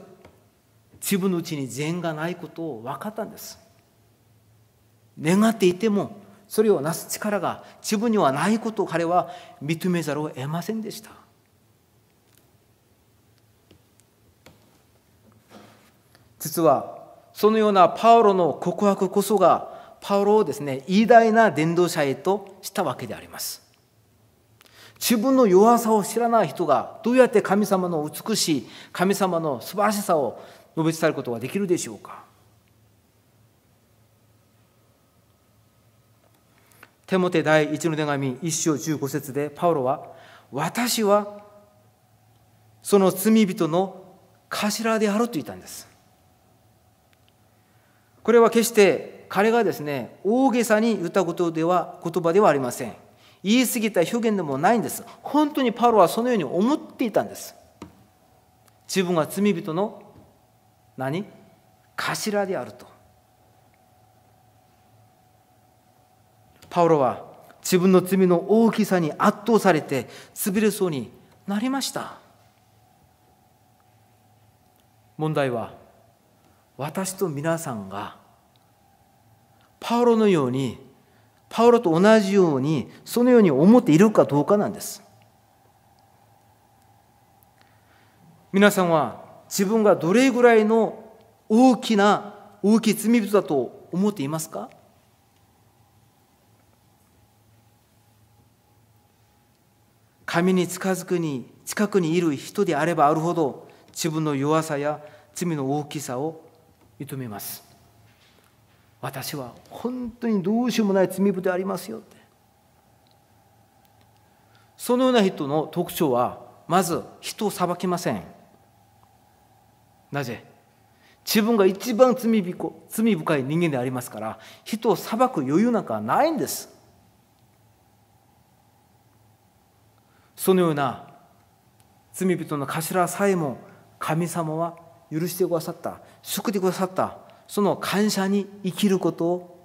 自分のうちに善がないことを分かったんです願っていてもそれをなす力が自分にはないことを彼は認めざるを得ませんでした実はそのようなパウロの告白こそがパウロをですね偉大な伝道者へとしたわけであります自分の弱さを知らない人がどうやって神様の美しい神様の素晴らしさを述べ伝えることができるでしょうか手モて第一の手紙一章十五節でパウロは私はその罪人の頭であると言ったんですこれは決して彼がですね大げさに言ったことでは言葉ではありません言い過ぎた表現でもないんです本当にパウロはそのように思っていたんです自分は罪人の何頭であるとパウロは自分の罪の大きさに圧倒されて潰れそうになりました問題は私と皆さんがパウロのようにパウロと同じようにそのように思っているかどうかなんです皆さんは自分がどれぐらいの大きな大きい罪人だと思っていますか神に近づくに近くにいる人であればあるほど自分の弱さや罪の大きさを認めます私は本当にどうしようもない罪人でありますよってそのような人の特徴はまず人を裁きませんなぜ自分が一番罪深い人間でありますから人を裁く余裕なんかないんですそのような罪人の頭さえも神様は許してくださった救ってくださったその感謝に生きること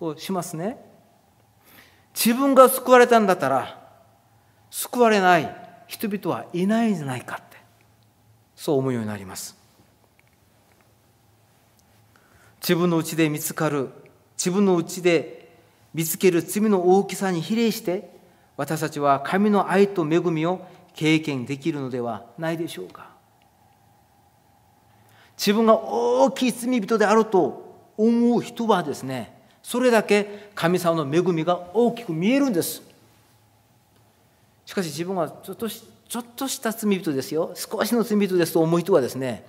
をしますね自分が救われたんだったら救われない人々はいないんじゃないかってそう思うようになります自分のうちで見つかる自分のうちで見つける罪の大きさに比例して私たちは神の愛と恵みを経験できるのではないでしょうか自分が大きい罪人であると思う人はですねそれだけ神様の恵みが大きく見えるんですしかし自分はちょっとちょっとした罪人ですよ少しの罪人ですと思う人はですね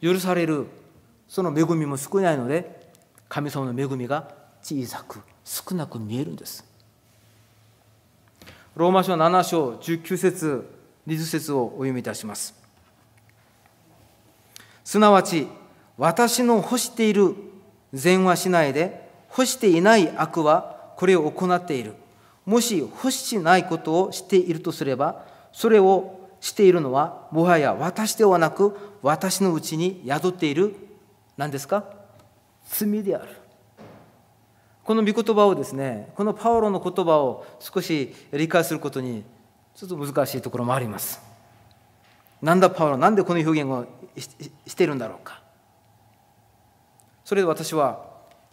許されるその恵みも少ないので神様の恵みが小さく少なく見えるんですローマ書7章19節20節をお読みいたします。すなわち、私の干している善はしないで、干していない悪はこれを行っている。もし干しないことをしているとすれば、それをしているのは、もはや私ではなく、私のうちに宿っている、何ですか罪である。この御言葉をですねこのパウロの言葉を少し理解することにちょっと難しいところもありますなんだパウロなんでこの表現をしてるんだろうかそれで私は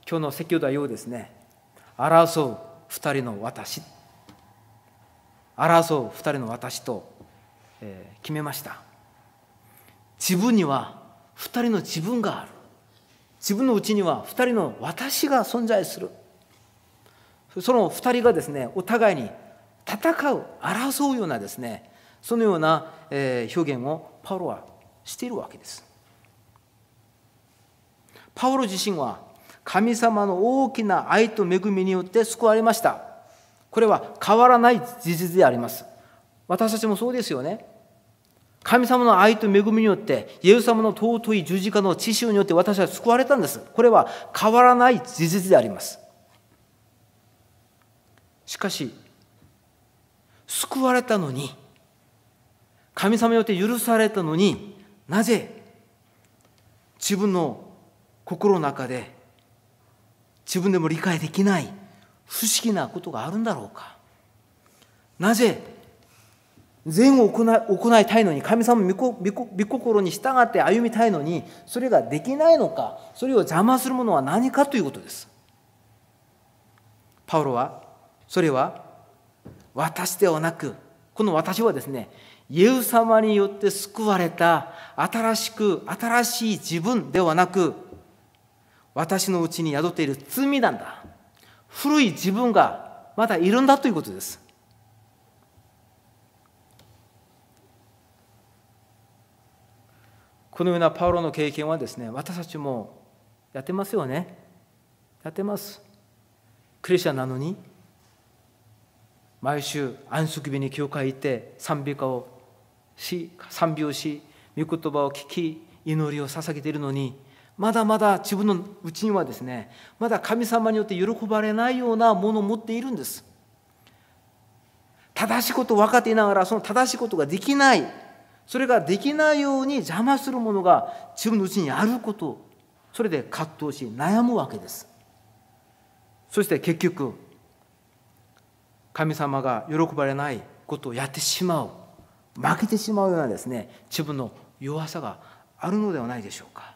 今日の説教題をですね争う2人の私争う2人の私と、決めました自分には2人の自分がある自分のうちには2人の私が存在するその2人がですねお互いに戦う争うようなですねそのような、え表現をパウロはしているわけですパウロ自身は神様の大きな愛と恵みによって救われましたこれは変わらない事実であります私たちもそうですよね神様の愛と恵みによって、イエス様の尊い十字架の知識によって私は救われたんです。これは変わらない事実であります。しかし、救われたのに、神様によって許されたのになぜ自分の心の中で自分でも理解できない不思議なことがあるんだろうかなぜ善を行いたいのに神様の御心に従って歩みたいのにそれができないのかそれを邪魔するものは何かということですパウロはそれは私ではなくこの私はですねイエス様によって救われた新しく新しい自分ではなく私のうちに宿っている罪なんだ古い自分がまだいるんだということですこのようなパウロの経験はですね私たちもやってますよねやってますクリスチャンなのに毎週安息日に教会行って賛美歌をし賛美をし御言葉を聞き祈りを捧げているのにまだまだ自分のうちにはですねまだ神様によって喜ばれないようなものを持っているんです正しいことを分かっていながらその正しいことができないそれができないように邪魔するものが自分のうちにあることそれで葛藤し悩むわけですそして結局神様が喜ばれないことをやってしまう負けてしまうようなですね自分の弱さがあるのではないでしょうか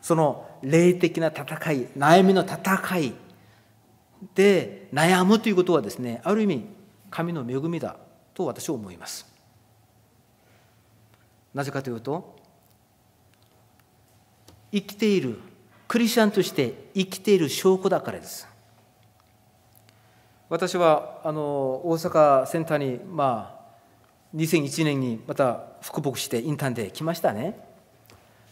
その霊的な戦い悩みの戦いで悩むということはですねある意味神の恵みだと私は思いますなぜかというと生きているクリスチャンとして生きている証拠だからです私はあの大阪センターに、まあ、2001年にまた復牧してインターンで来ましたね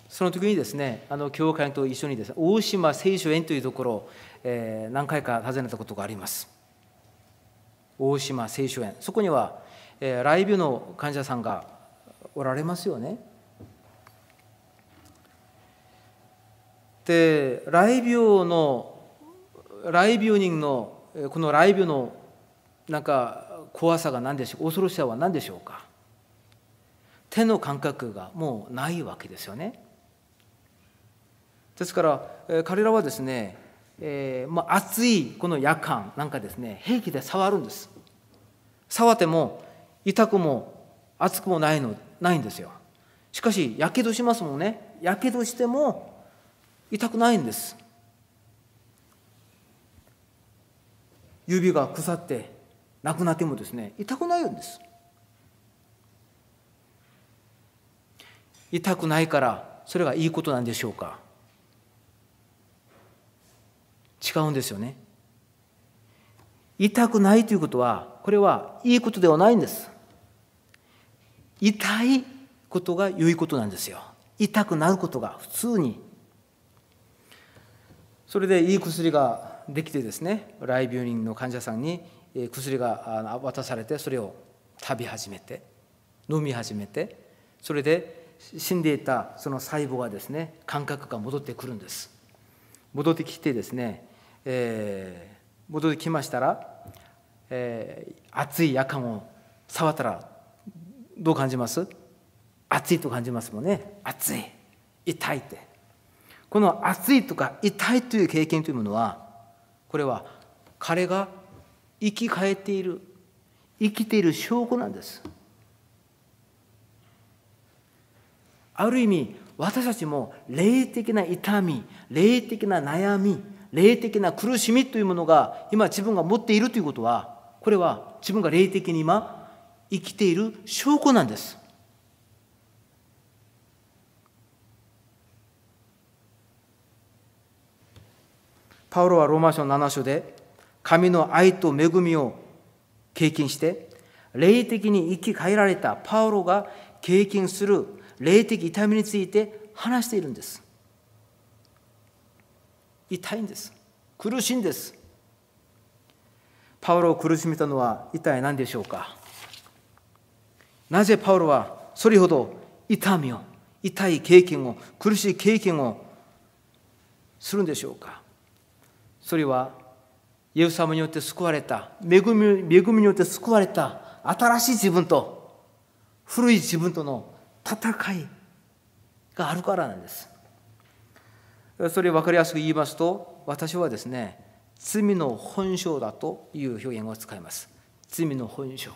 その時にですねあの教会と一緒にです、ね、大島聖書園というところを、えー、何回か訪ねたことがあります大島清書園そこには、えー、ライブの患者さんがおられますよねで雷病の雷病人のこの雷病のなんか怖さが何でしょう恐ろしさは何でしょうか手の感覚がもうないわけですよねですから彼らはですねえー、まあ、熱いこの夜間なんかですね平気で触るんです触っても痛くも熱くもないのないんですよしかしやけどしますもんねやけどしても痛くないんです指が腐ってなくなってもですね痛くないんです痛くないからそれがいいことなんでしょうか違うんですよね痛くないということはこれはいいことではないんです痛いことが良いことなんですよ痛くなることが普通にそれでいい薬ができてですね来病人の患者さんに薬が渡されてそれを食べ始めて飲み始めてそれで死んでいたその細胞がですね感覚が戻ってくるんです戻ってきてですねえー、戻ってきましたら、えー、熱い夜間を触ったらどう感じます熱いと感じますもんね熱い痛いってこの熱いとか痛いという経験というものはこれは彼が生き返っている生きている証拠なんですある意味私たちも霊的な痛み霊的な悩み霊的な苦しみというものが今自分が持っているということはこれは自分が霊的に今生きている証拠なんです。パウロはローマ書7章で神の愛と恵みを経験して霊的に生き返られたパウロが経験する霊的痛みについて話しているんです。痛いんです苦しいんですパウロを苦しめたのは一体何でしょうかなぜパウロはそれほど痛みを痛い経験を苦しい経験をするんでしょうかそれはイエス様によって救われた恵み恵みによって救われた新しい自分と古い自分との戦いがあるからなんですそれを分かりやすく言いますと私はですね罪の本性だという表現を使います罪の本性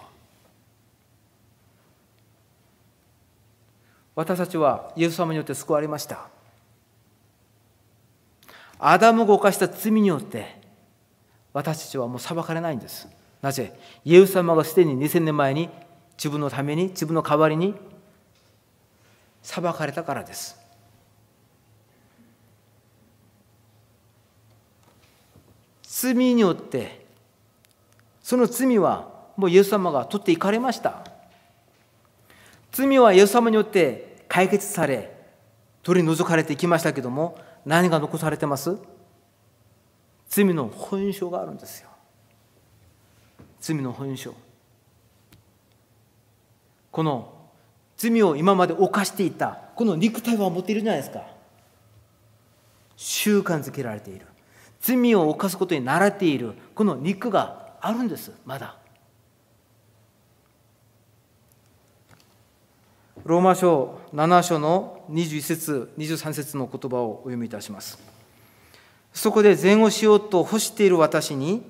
私たちはイエス様によって救われましたアダムが犯した罪によって私たちはもう裁かれないんですなぜイエス様がすでに2000年前に自分のために自分の代わりに裁かれたからです罪によってその罪はもうイエス様が取っていかれました罪はイエス様によって解決され取り除かれていきましたけども何が残されてます罪の本性があるんですよ罪の本性この罪を今まで犯していたこの肉体は持っているじゃないですか習慣づけられている罪を犯すことに慣れているこの肉があるんですまだローマ書7章の21節23節の言葉をお読みいたしますそこで善をしようと欲している私に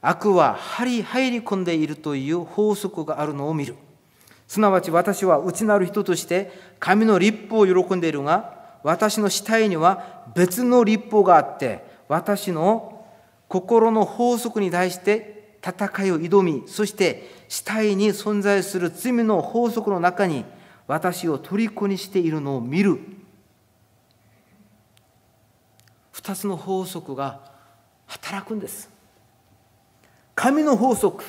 悪は針り入り込んでいるという法則があるのを見るすなわち私は内なる人として神の立法を喜んでいるが私の死体には別の立法があって私の心の法則に対して戦いを挑み、そして死体に存在する罪の法則の中に私を虜にしているのを見る。2つの法則が働くんです。神の法則。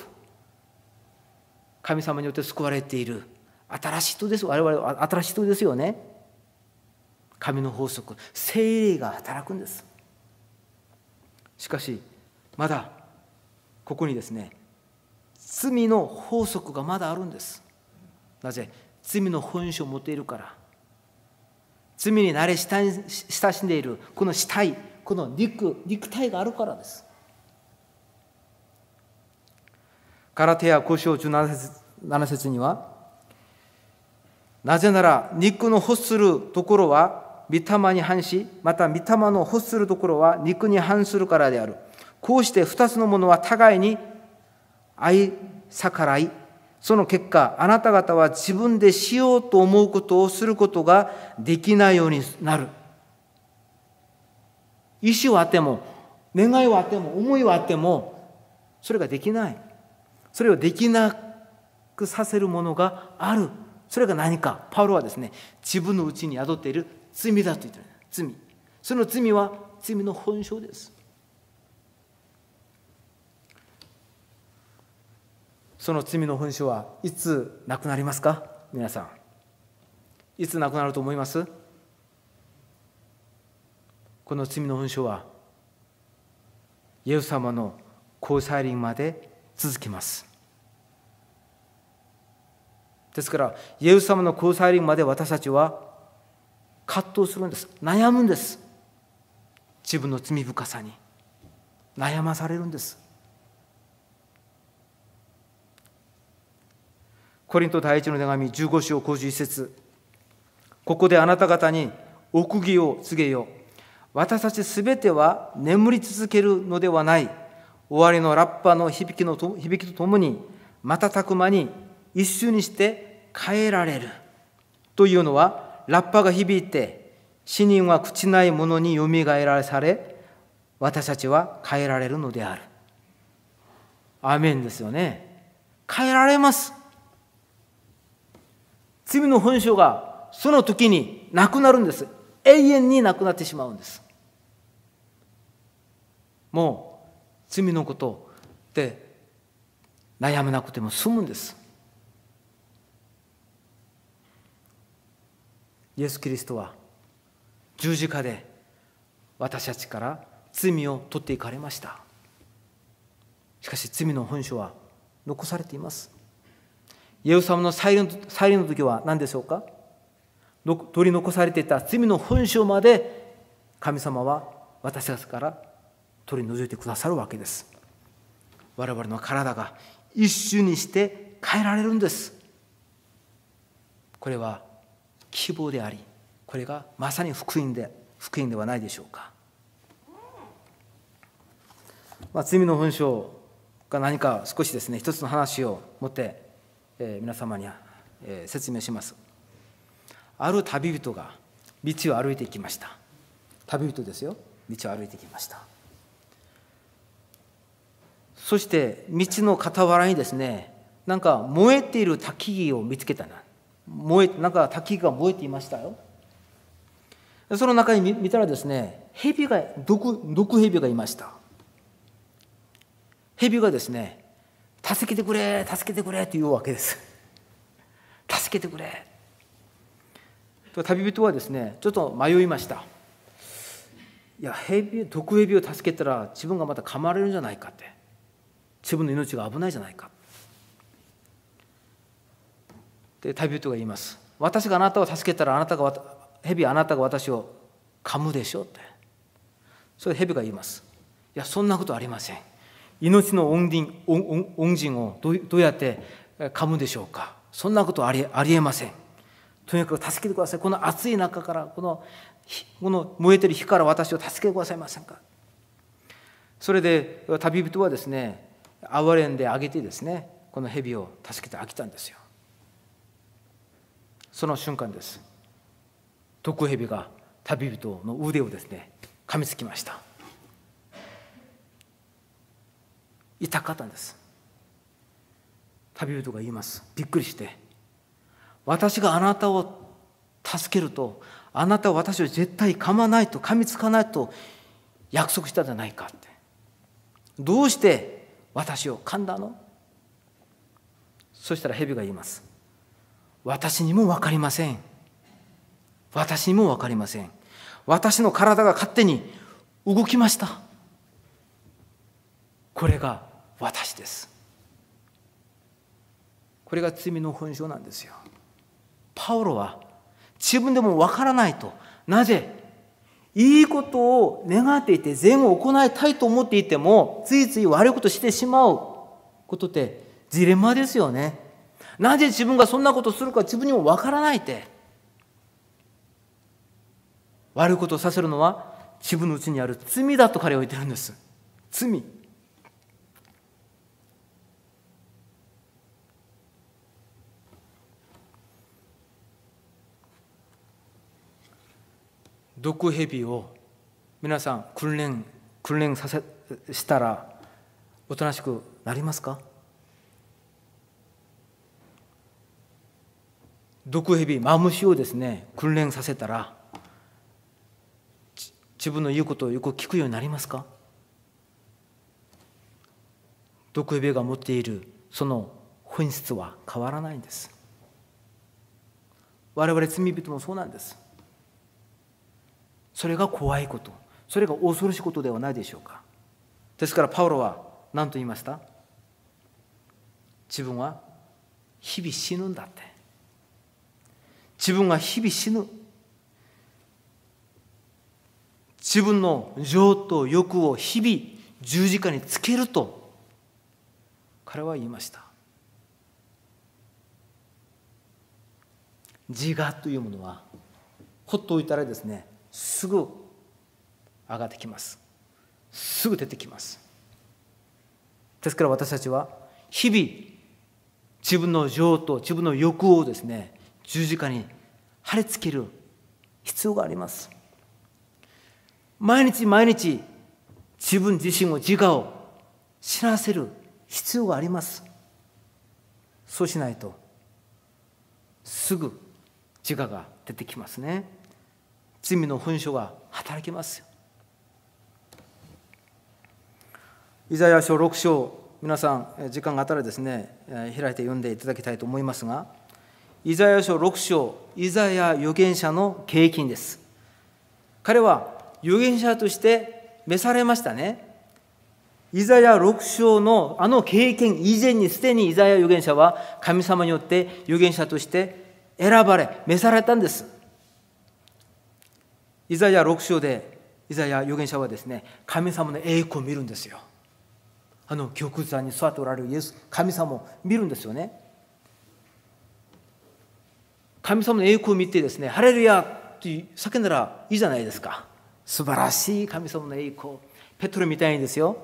神様によって救われている新しい人です我々は新しい人ですよね神の法則精霊が働くんですしかしまだここにですね罪の法則がまだあるんですなぜ罪の本性を持っているから罪に慣れ親しんでいるこの死体この肉肉体があるからですガラテヤ5章1節 ,7 節にはなぜなら肉の欲するところは御霊に反しまた御霊の欲するところは肉に反するからであるこうして2つのものは互いに愛逆らいその結果あなた方は自分でしようと思うことをすることができないようになる意思はあっても願いはあっても思いはあってもそれができないそれをできなくさせるものがあるそれが何かパウロはですね自分のうちに宿っている罪だと言ってる罪その罪は罪の本性ですその罪の本性はいつなくなりますか皆さんいつなくなると思いますこの罪の本性はイエス様の交際輪まで続きますですからイエス様の交際輪まで私たちは葛藤するんです悩むんです自分の罪深さに悩まされるんですコリント第一の手紙15章51節ここであなた方に奥義を告げよ私たちすべては眠り続けるのではない終わりのラッパの響きのと響きとともに瞬く間に一瞬にして変えられるというのはラッパが響いて死人は朽ちないものによみがえらされ私たちは変えられるのであるアメンですよね変えられます罪の本性がその時になくなるんです永遠になくなってしまうんですもう罪のことって悩まなくても済むんですイエス・キリストは十字架で私たちから罪を取っていかれましたしかし罪の本性は残されていますイエス様の再臨再臨の時は何でしょうか取り残されていた罪の本性まで神様は私たちから取り除いてくださるわけです我々の体が一瞬にして変えられるんですこれは希望でありこれがまさに福音で福音ではないでしょうか、まあ、罪の本性が何か少しですね一つの話を持って、えー、皆様には、えー、説明しますある旅人が道を歩いてきました旅人ですよ道を歩いてきましたそして道の傍らにですねなんか燃えている焚き木を見つけたな燃えなんか滝が燃えていましたよその中に見たらですね蛇が毒毒蛇がいました蛇がですね助けてくれ助けてくれって言うわけです助けてくれと旅人はですねちょっと迷いましたいや蛇毒蛇を助けたら自分がまた噛まれるんじゃないかって自分の命が危ないじゃないかで旅人が言います私があなたを助けたらあなたが蛇あなたが私を噛むでしょうってそれ蛇が言いますいやそんなことありません命の恩人恩恩人をどうやって噛むでしょうかそんなことありありえませんとにかく助けてくださいこの暑い中からこのこの燃えてる火から私を助けてくださいませんかそれで旅人はですね哀れんであげてですねこの蛇を助けてあげたんですよその瞬間です毒蛇が旅人の腕をですね噛みつきました痛かったんです旅人が言いますびっくりして私があなたを助けるとあなたは私を絶対噛まないと噛みつかないと約束したじゃないかってどうして私を噛んだのそしたら蛇が言います私にも分かりません私にも分かりません私の体が勝手に動きましたこれが私ですこれが罪の本性なんですよパウロは自分でも分からないとなぜいいことを願っていて善を行いたいと思っていてもついつい悪いことしてしまうことってジレンマですよねなぜ自分がそんなことするか自分にもわからないって悪いことをさせるのは自分のうちにある罪だと彼は言ってるんです罪毒蛇を皆さん訓練訓練させしたらおとなしくなりますか毒蛇マムシをですね訓練させたら自分の言うことをよく聞くようになりますか毒蛇が持っているその本質は変わらないんです我々罪人もそうなんですそれが怖いことそれが恐ろしいことではないでしょうかですからパウロは何と言いました自分は日々死ぬんだって自分が日々死ぬ自分の情と欲を日々十字架につけると彼は言いました自我というものはほっといたらですねすぐ上がってきますすぐ出てきますですから私たちは日々自分の情と自分の欲をですね十字架に貼り付ける必要があります毎日毎日自分自身を自我を知らせる必要がありますそうしないとすぐ自我が出てきますね罪の本性が働きますイザヤ書6章皆さん時間があったらですね開いて読んでいただきたいと思いますがイザヤ書6章、イザヤ預言者の経験です。彼は預言者として召されましたね。イザヤ6章のあの経験以前にすでにイザヤ預言者は神様によって預言者として選ばれ、召されたんです。イザヤ6章でイザヤ預言者はですね、神様の栄光を見るんですよ。あの玉座に座っておられるイエス、神様を見るんですよね。神様の栄光を見てですね、ハレルヤって叫んだらいいじゃないですか。素晴らしい神様の栄光。ペトロみたいにですよ、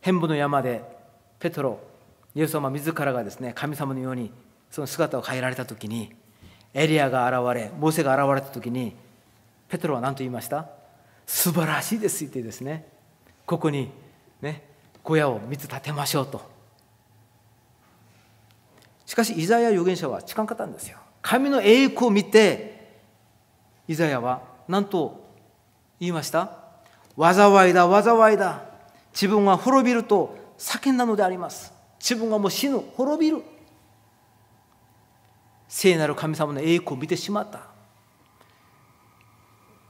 変母の山でペトロ、イエス様自らがですね、神様のようにその姿を変えられた時に、エリアが現れ、モーセが現れた時に、ペトロは何と言いました素晴らしいですってですね、ここにね、小屋を3つ建てましょうと。しかし、イザヤ預言者は痴かったんですよ。神の栄光を見てイザヤは何と言いました災いだ災いだ自分は滅びると叫んだのであります自分はもう死ぬ滅びる聖なる神様の栄光を見てしまった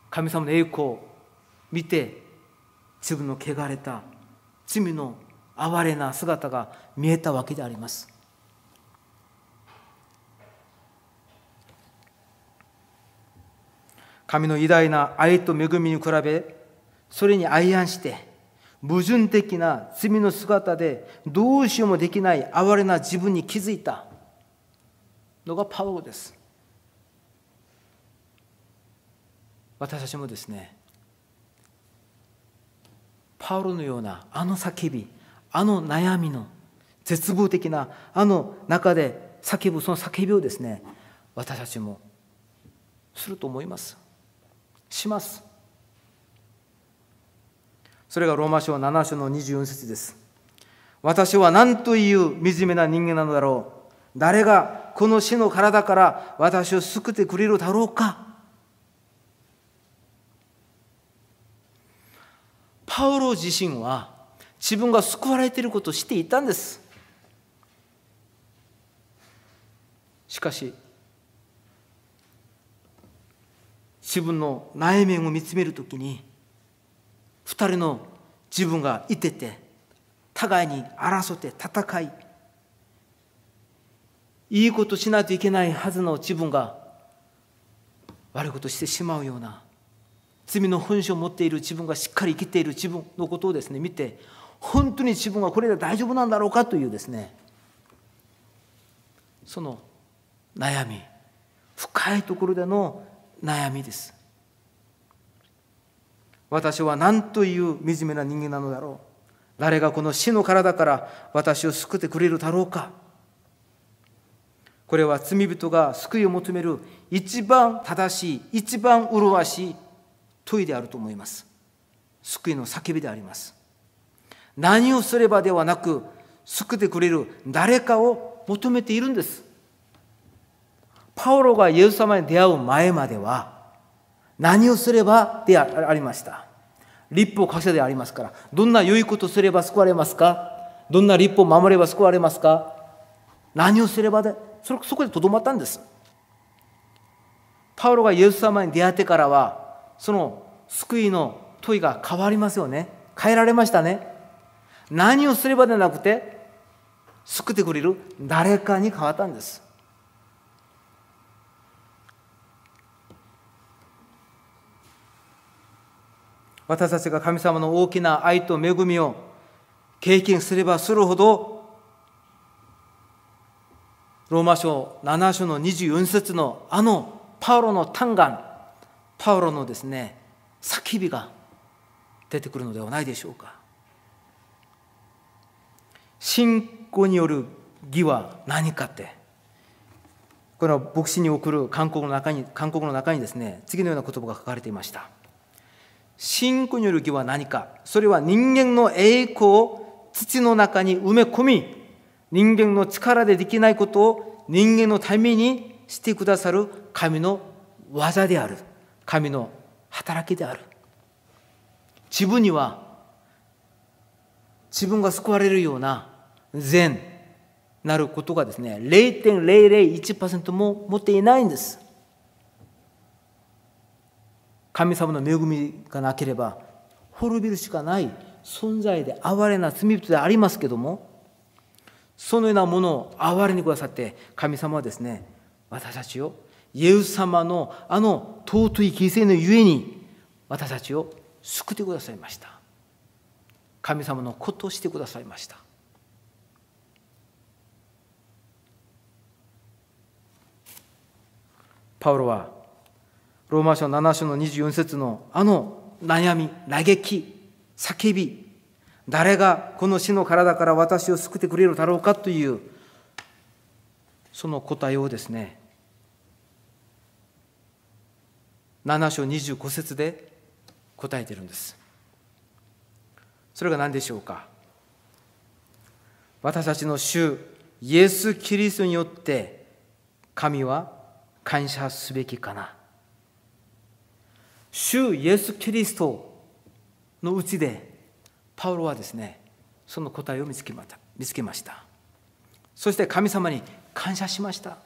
神様の栄光を見て自分の汚れた罪の哀れな姿が見えたわけであります神の偉大な愛と恵みに比べそれに愛案して矛盾的な罪の姿でどうしようもできない哀れな自分に気づいたのがパウロです私たちもですねパウロのようなあの叫びあの悩みの絶望的なあの中で叫ぶその叫びをですね私たちもすると思いますしますそれがローマ書7章の24節です私は何という惨めな人間なのだろう誰がこの死の体から私を救ってくれるだろうかパウロ自身は自分が救われていることを知っていたんですしかし自分の内面を見つめるときに2人の自分がいてて互いに争って戦いいいことしないといけないはずの自分が悪いことしてしまうような罪の本性を持っている自分がしっかり生きている自分のことをですね見て本当に自分はこれで大丈夫なんだろうかというですねその悩み深いところでの悩みです私は何という惨めな人間なのだろう誰がこの死の体から私を救ってくれるだろうかこれは罪人が救いを求める一番正しい一番麗しい問いであると思います救いの叫びであります何をすればではなく救ってくれる誰かを求めているんですパウロがイエス様に出会う前までは何をすればでありました立法稼いでありますからどんな良いことすれば救われますかどんな立法を守れば救われますか何をすればでそこでとどまったんですパウロがイエス様に出会ってからはその救いの問いが変わりますよね変えられましたね何をすればでなくて救ってくれる誰かに変わったんです私たちが神様の大きな愛と恵みを経験すればするほどローマ書7章の24節のあのパウロの嘆願パウロのですね叫びが出てくるのではないでしょうか信仰による義は何かってこの牧師に送る韓国の中に韓国の中にですね次のような言葉が書かれていました信仰による義は何かそれは人間の栄光を土の中に埋め込み人間の力でできないことを人間のためにしてくださる神の技である神の働きである自分には自分が救われるような善なることがですね0.001%も持っていないんです神様の恵みがなければ滅びるしかない存在で哀れな罪人でありますけどもそのようなものを哀れにくださって神様はですね私たちをイエス様のあの尊い犠牲のゆえに私たちを救ってくださいました神様のことをしてくださいましたパウロはローマ書7章の24節のあの悩み、嘆き、叫び、誰がこの死の体から私を救ってくれるだろうかという、その答えをですね、7章25節で答えてるんです。それが何でしょうか。私たちの主、イエス・キリストによって、神は感謝すべきかな。主イエス・キリストのうちでパウロはですねその答えを見つけました見つけましたそして神様に感謝しました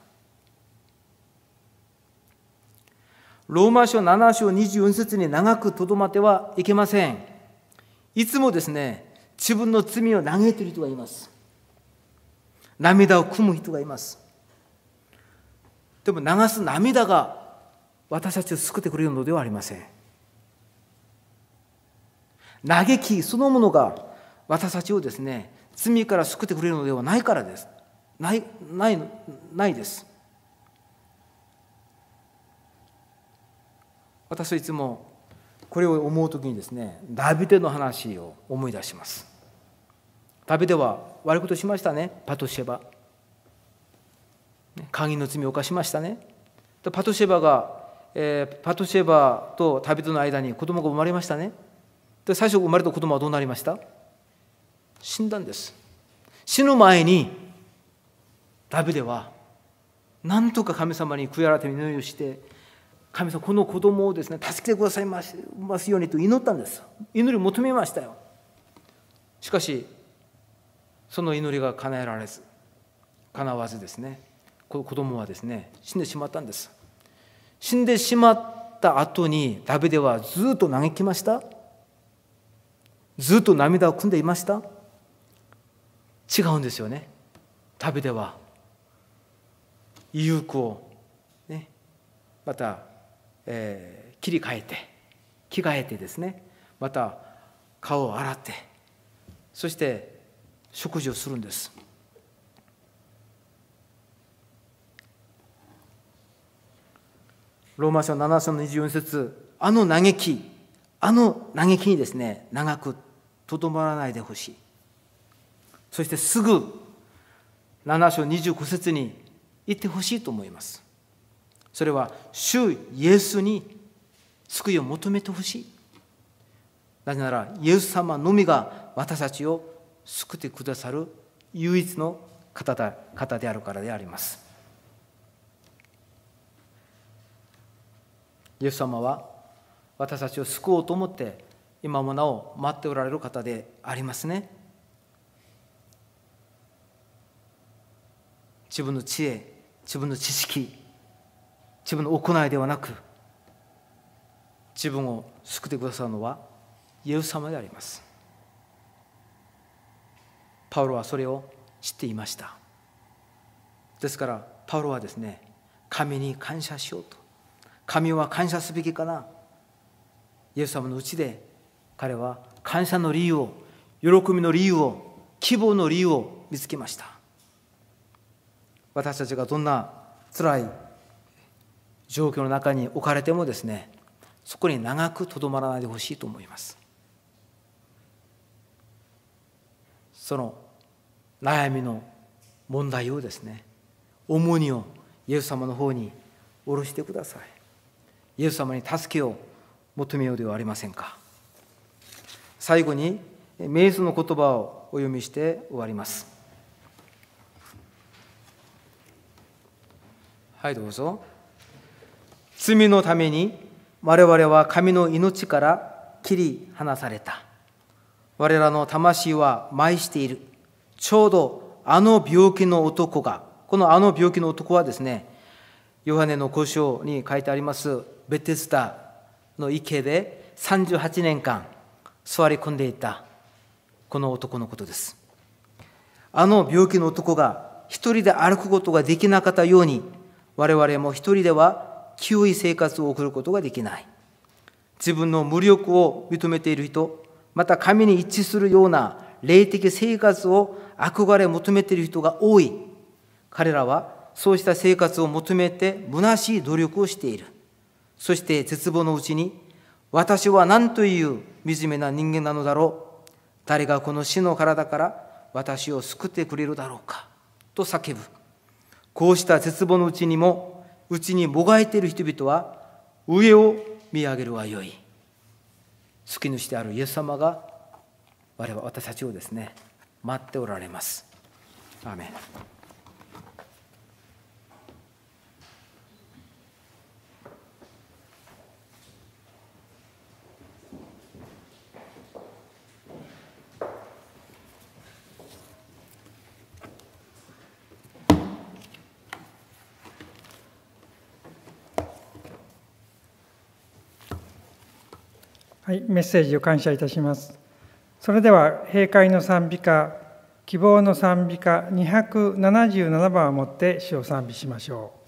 ローマ書7章24節に長くとどまってはいけませんいつもですね自分の罪を嘆いている人がいます涙を汲む人がいますでも流す涙が私たちを救ってくれるのではありません嘆きそのものが私たちをですね罪から救ってくれるのではないからですないないないです私はいつもこれを思う時にですねダビデの話を思い出しますダビデは悪いことしましたねパトシェバ鍵の罪を犯しましたねパトシェバがえー、パトシェバと旅人の間に子供が生まれましたねで最初生まれた子供はどうなりました死んだんです死ぬ前にダビデはなんとか神様に悔い改め祈りをして神様この子供をですね助けてくださいますようにと祈ったんです祈りを求めましたよしかしその祈りが叶えられず叶わずですね子供はですね死んでしまったんです死んでしまった後にダビデはずっと嘆きましたずっと涙を汲んでいました違うんですよねダビデは有効、ね、また、えー、切り替えて着替えてですねまた顔を洗ってそして食事をするんです。ローマ書7章の24節あの嘆き、あの嘆きにですね、長くとどまらないでほしい。そしてすぐ、7章25節に行ってほしいと思います。それは、主イエスに救いを求めてほしい。なぜなら、イエス様のみが私たちを救ってくださる唯一の方であるからであります。イエス様は私たちを救おうと思って今もなお待っておられる方でありますね自分の知恵自分の知識自分の行いではなく自分を救ってくださるのはイエス様でありますパウロはそれを知っていましたですからパウロはですね神に感謝しようと神は感謝すべきかなイエス様のうちで彼は感謝の理由を喜びの理由を希望の理由を見つけました私たちがどんな辛い状況の中に置かれてもですねそこに長くとどまらないでほしいと思いますその悩みの問題をですね重荷をイエス様の方に下ろしてくださいイエス様に助けを求めようではありませんか最後にメイズの言葉をお読みして終わりますはいどうぞ罪のために我々は神の命から切り離された我らの魂は舞しているちょうどあの病気の男がこのあの病気の男はですねヨハネの故障に書いてありますベテスタの池で38年間座り込んでいたこの男のことですあの病気の男が一人で歩くことができなかったように我々も一人では清い生活を送ることができない自分の無力を認めている人また神に一致するような霊的生活を憧れ求めている人が多い彼らはそうした生活を求めて虚しい努力をしているそして絶望のうちに、私は何という惨めな人間なのだろう。誰がこの死の体から私を救ってくれるだろうか。と叫ぶ。こうした絶望のうちにも、うちにもがいている人々は、上を見上げるはよい。救き主であるイエス様が、我々私たちをですね、待っておられます。アメンはい、メッセージを感謝いたします。それでは、閉会の賛美歌、希望の賛美歌277番をもって詩を賛美しましょう。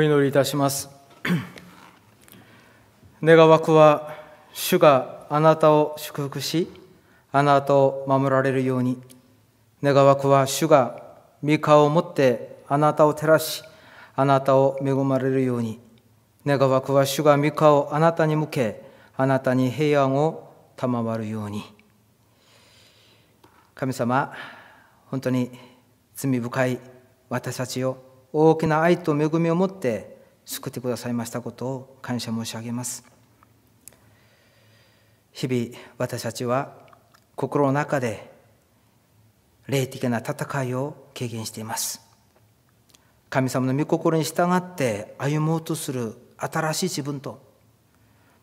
お祈りいたします願わくは主があなたを祝福しあなたを守られるように願わくは主が御顔を持ってあなたを照らしあなたを恵まれるように願わくは主が御顔をあなたに向けあなたに平安を賜るように神様本当に罪深い私たちを大きな愛と恵みを持って救ってくださいましたことを感謝申し上げます日々私たちは心の中で霊的な戦いを経験しています神様の御心に従って歩もうとする新しい自分と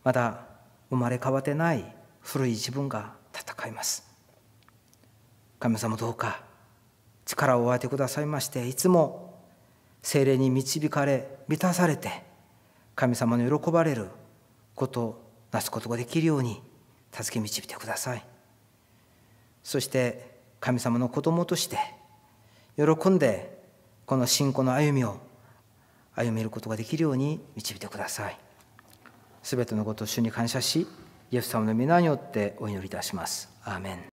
まだ生まれ変わってない古い自分が戦います神様どうか力を与えてくださいましていつも精霊に導かれ満たされて神様の喜ばれることをなすことができるように助け導いてくださいそして神様の子供として喜んでこの信仰の歩みを歩めることができるように導いてくださいすべてのことを主に感謝しイエス様の皆によってお祈りいたしますアーメン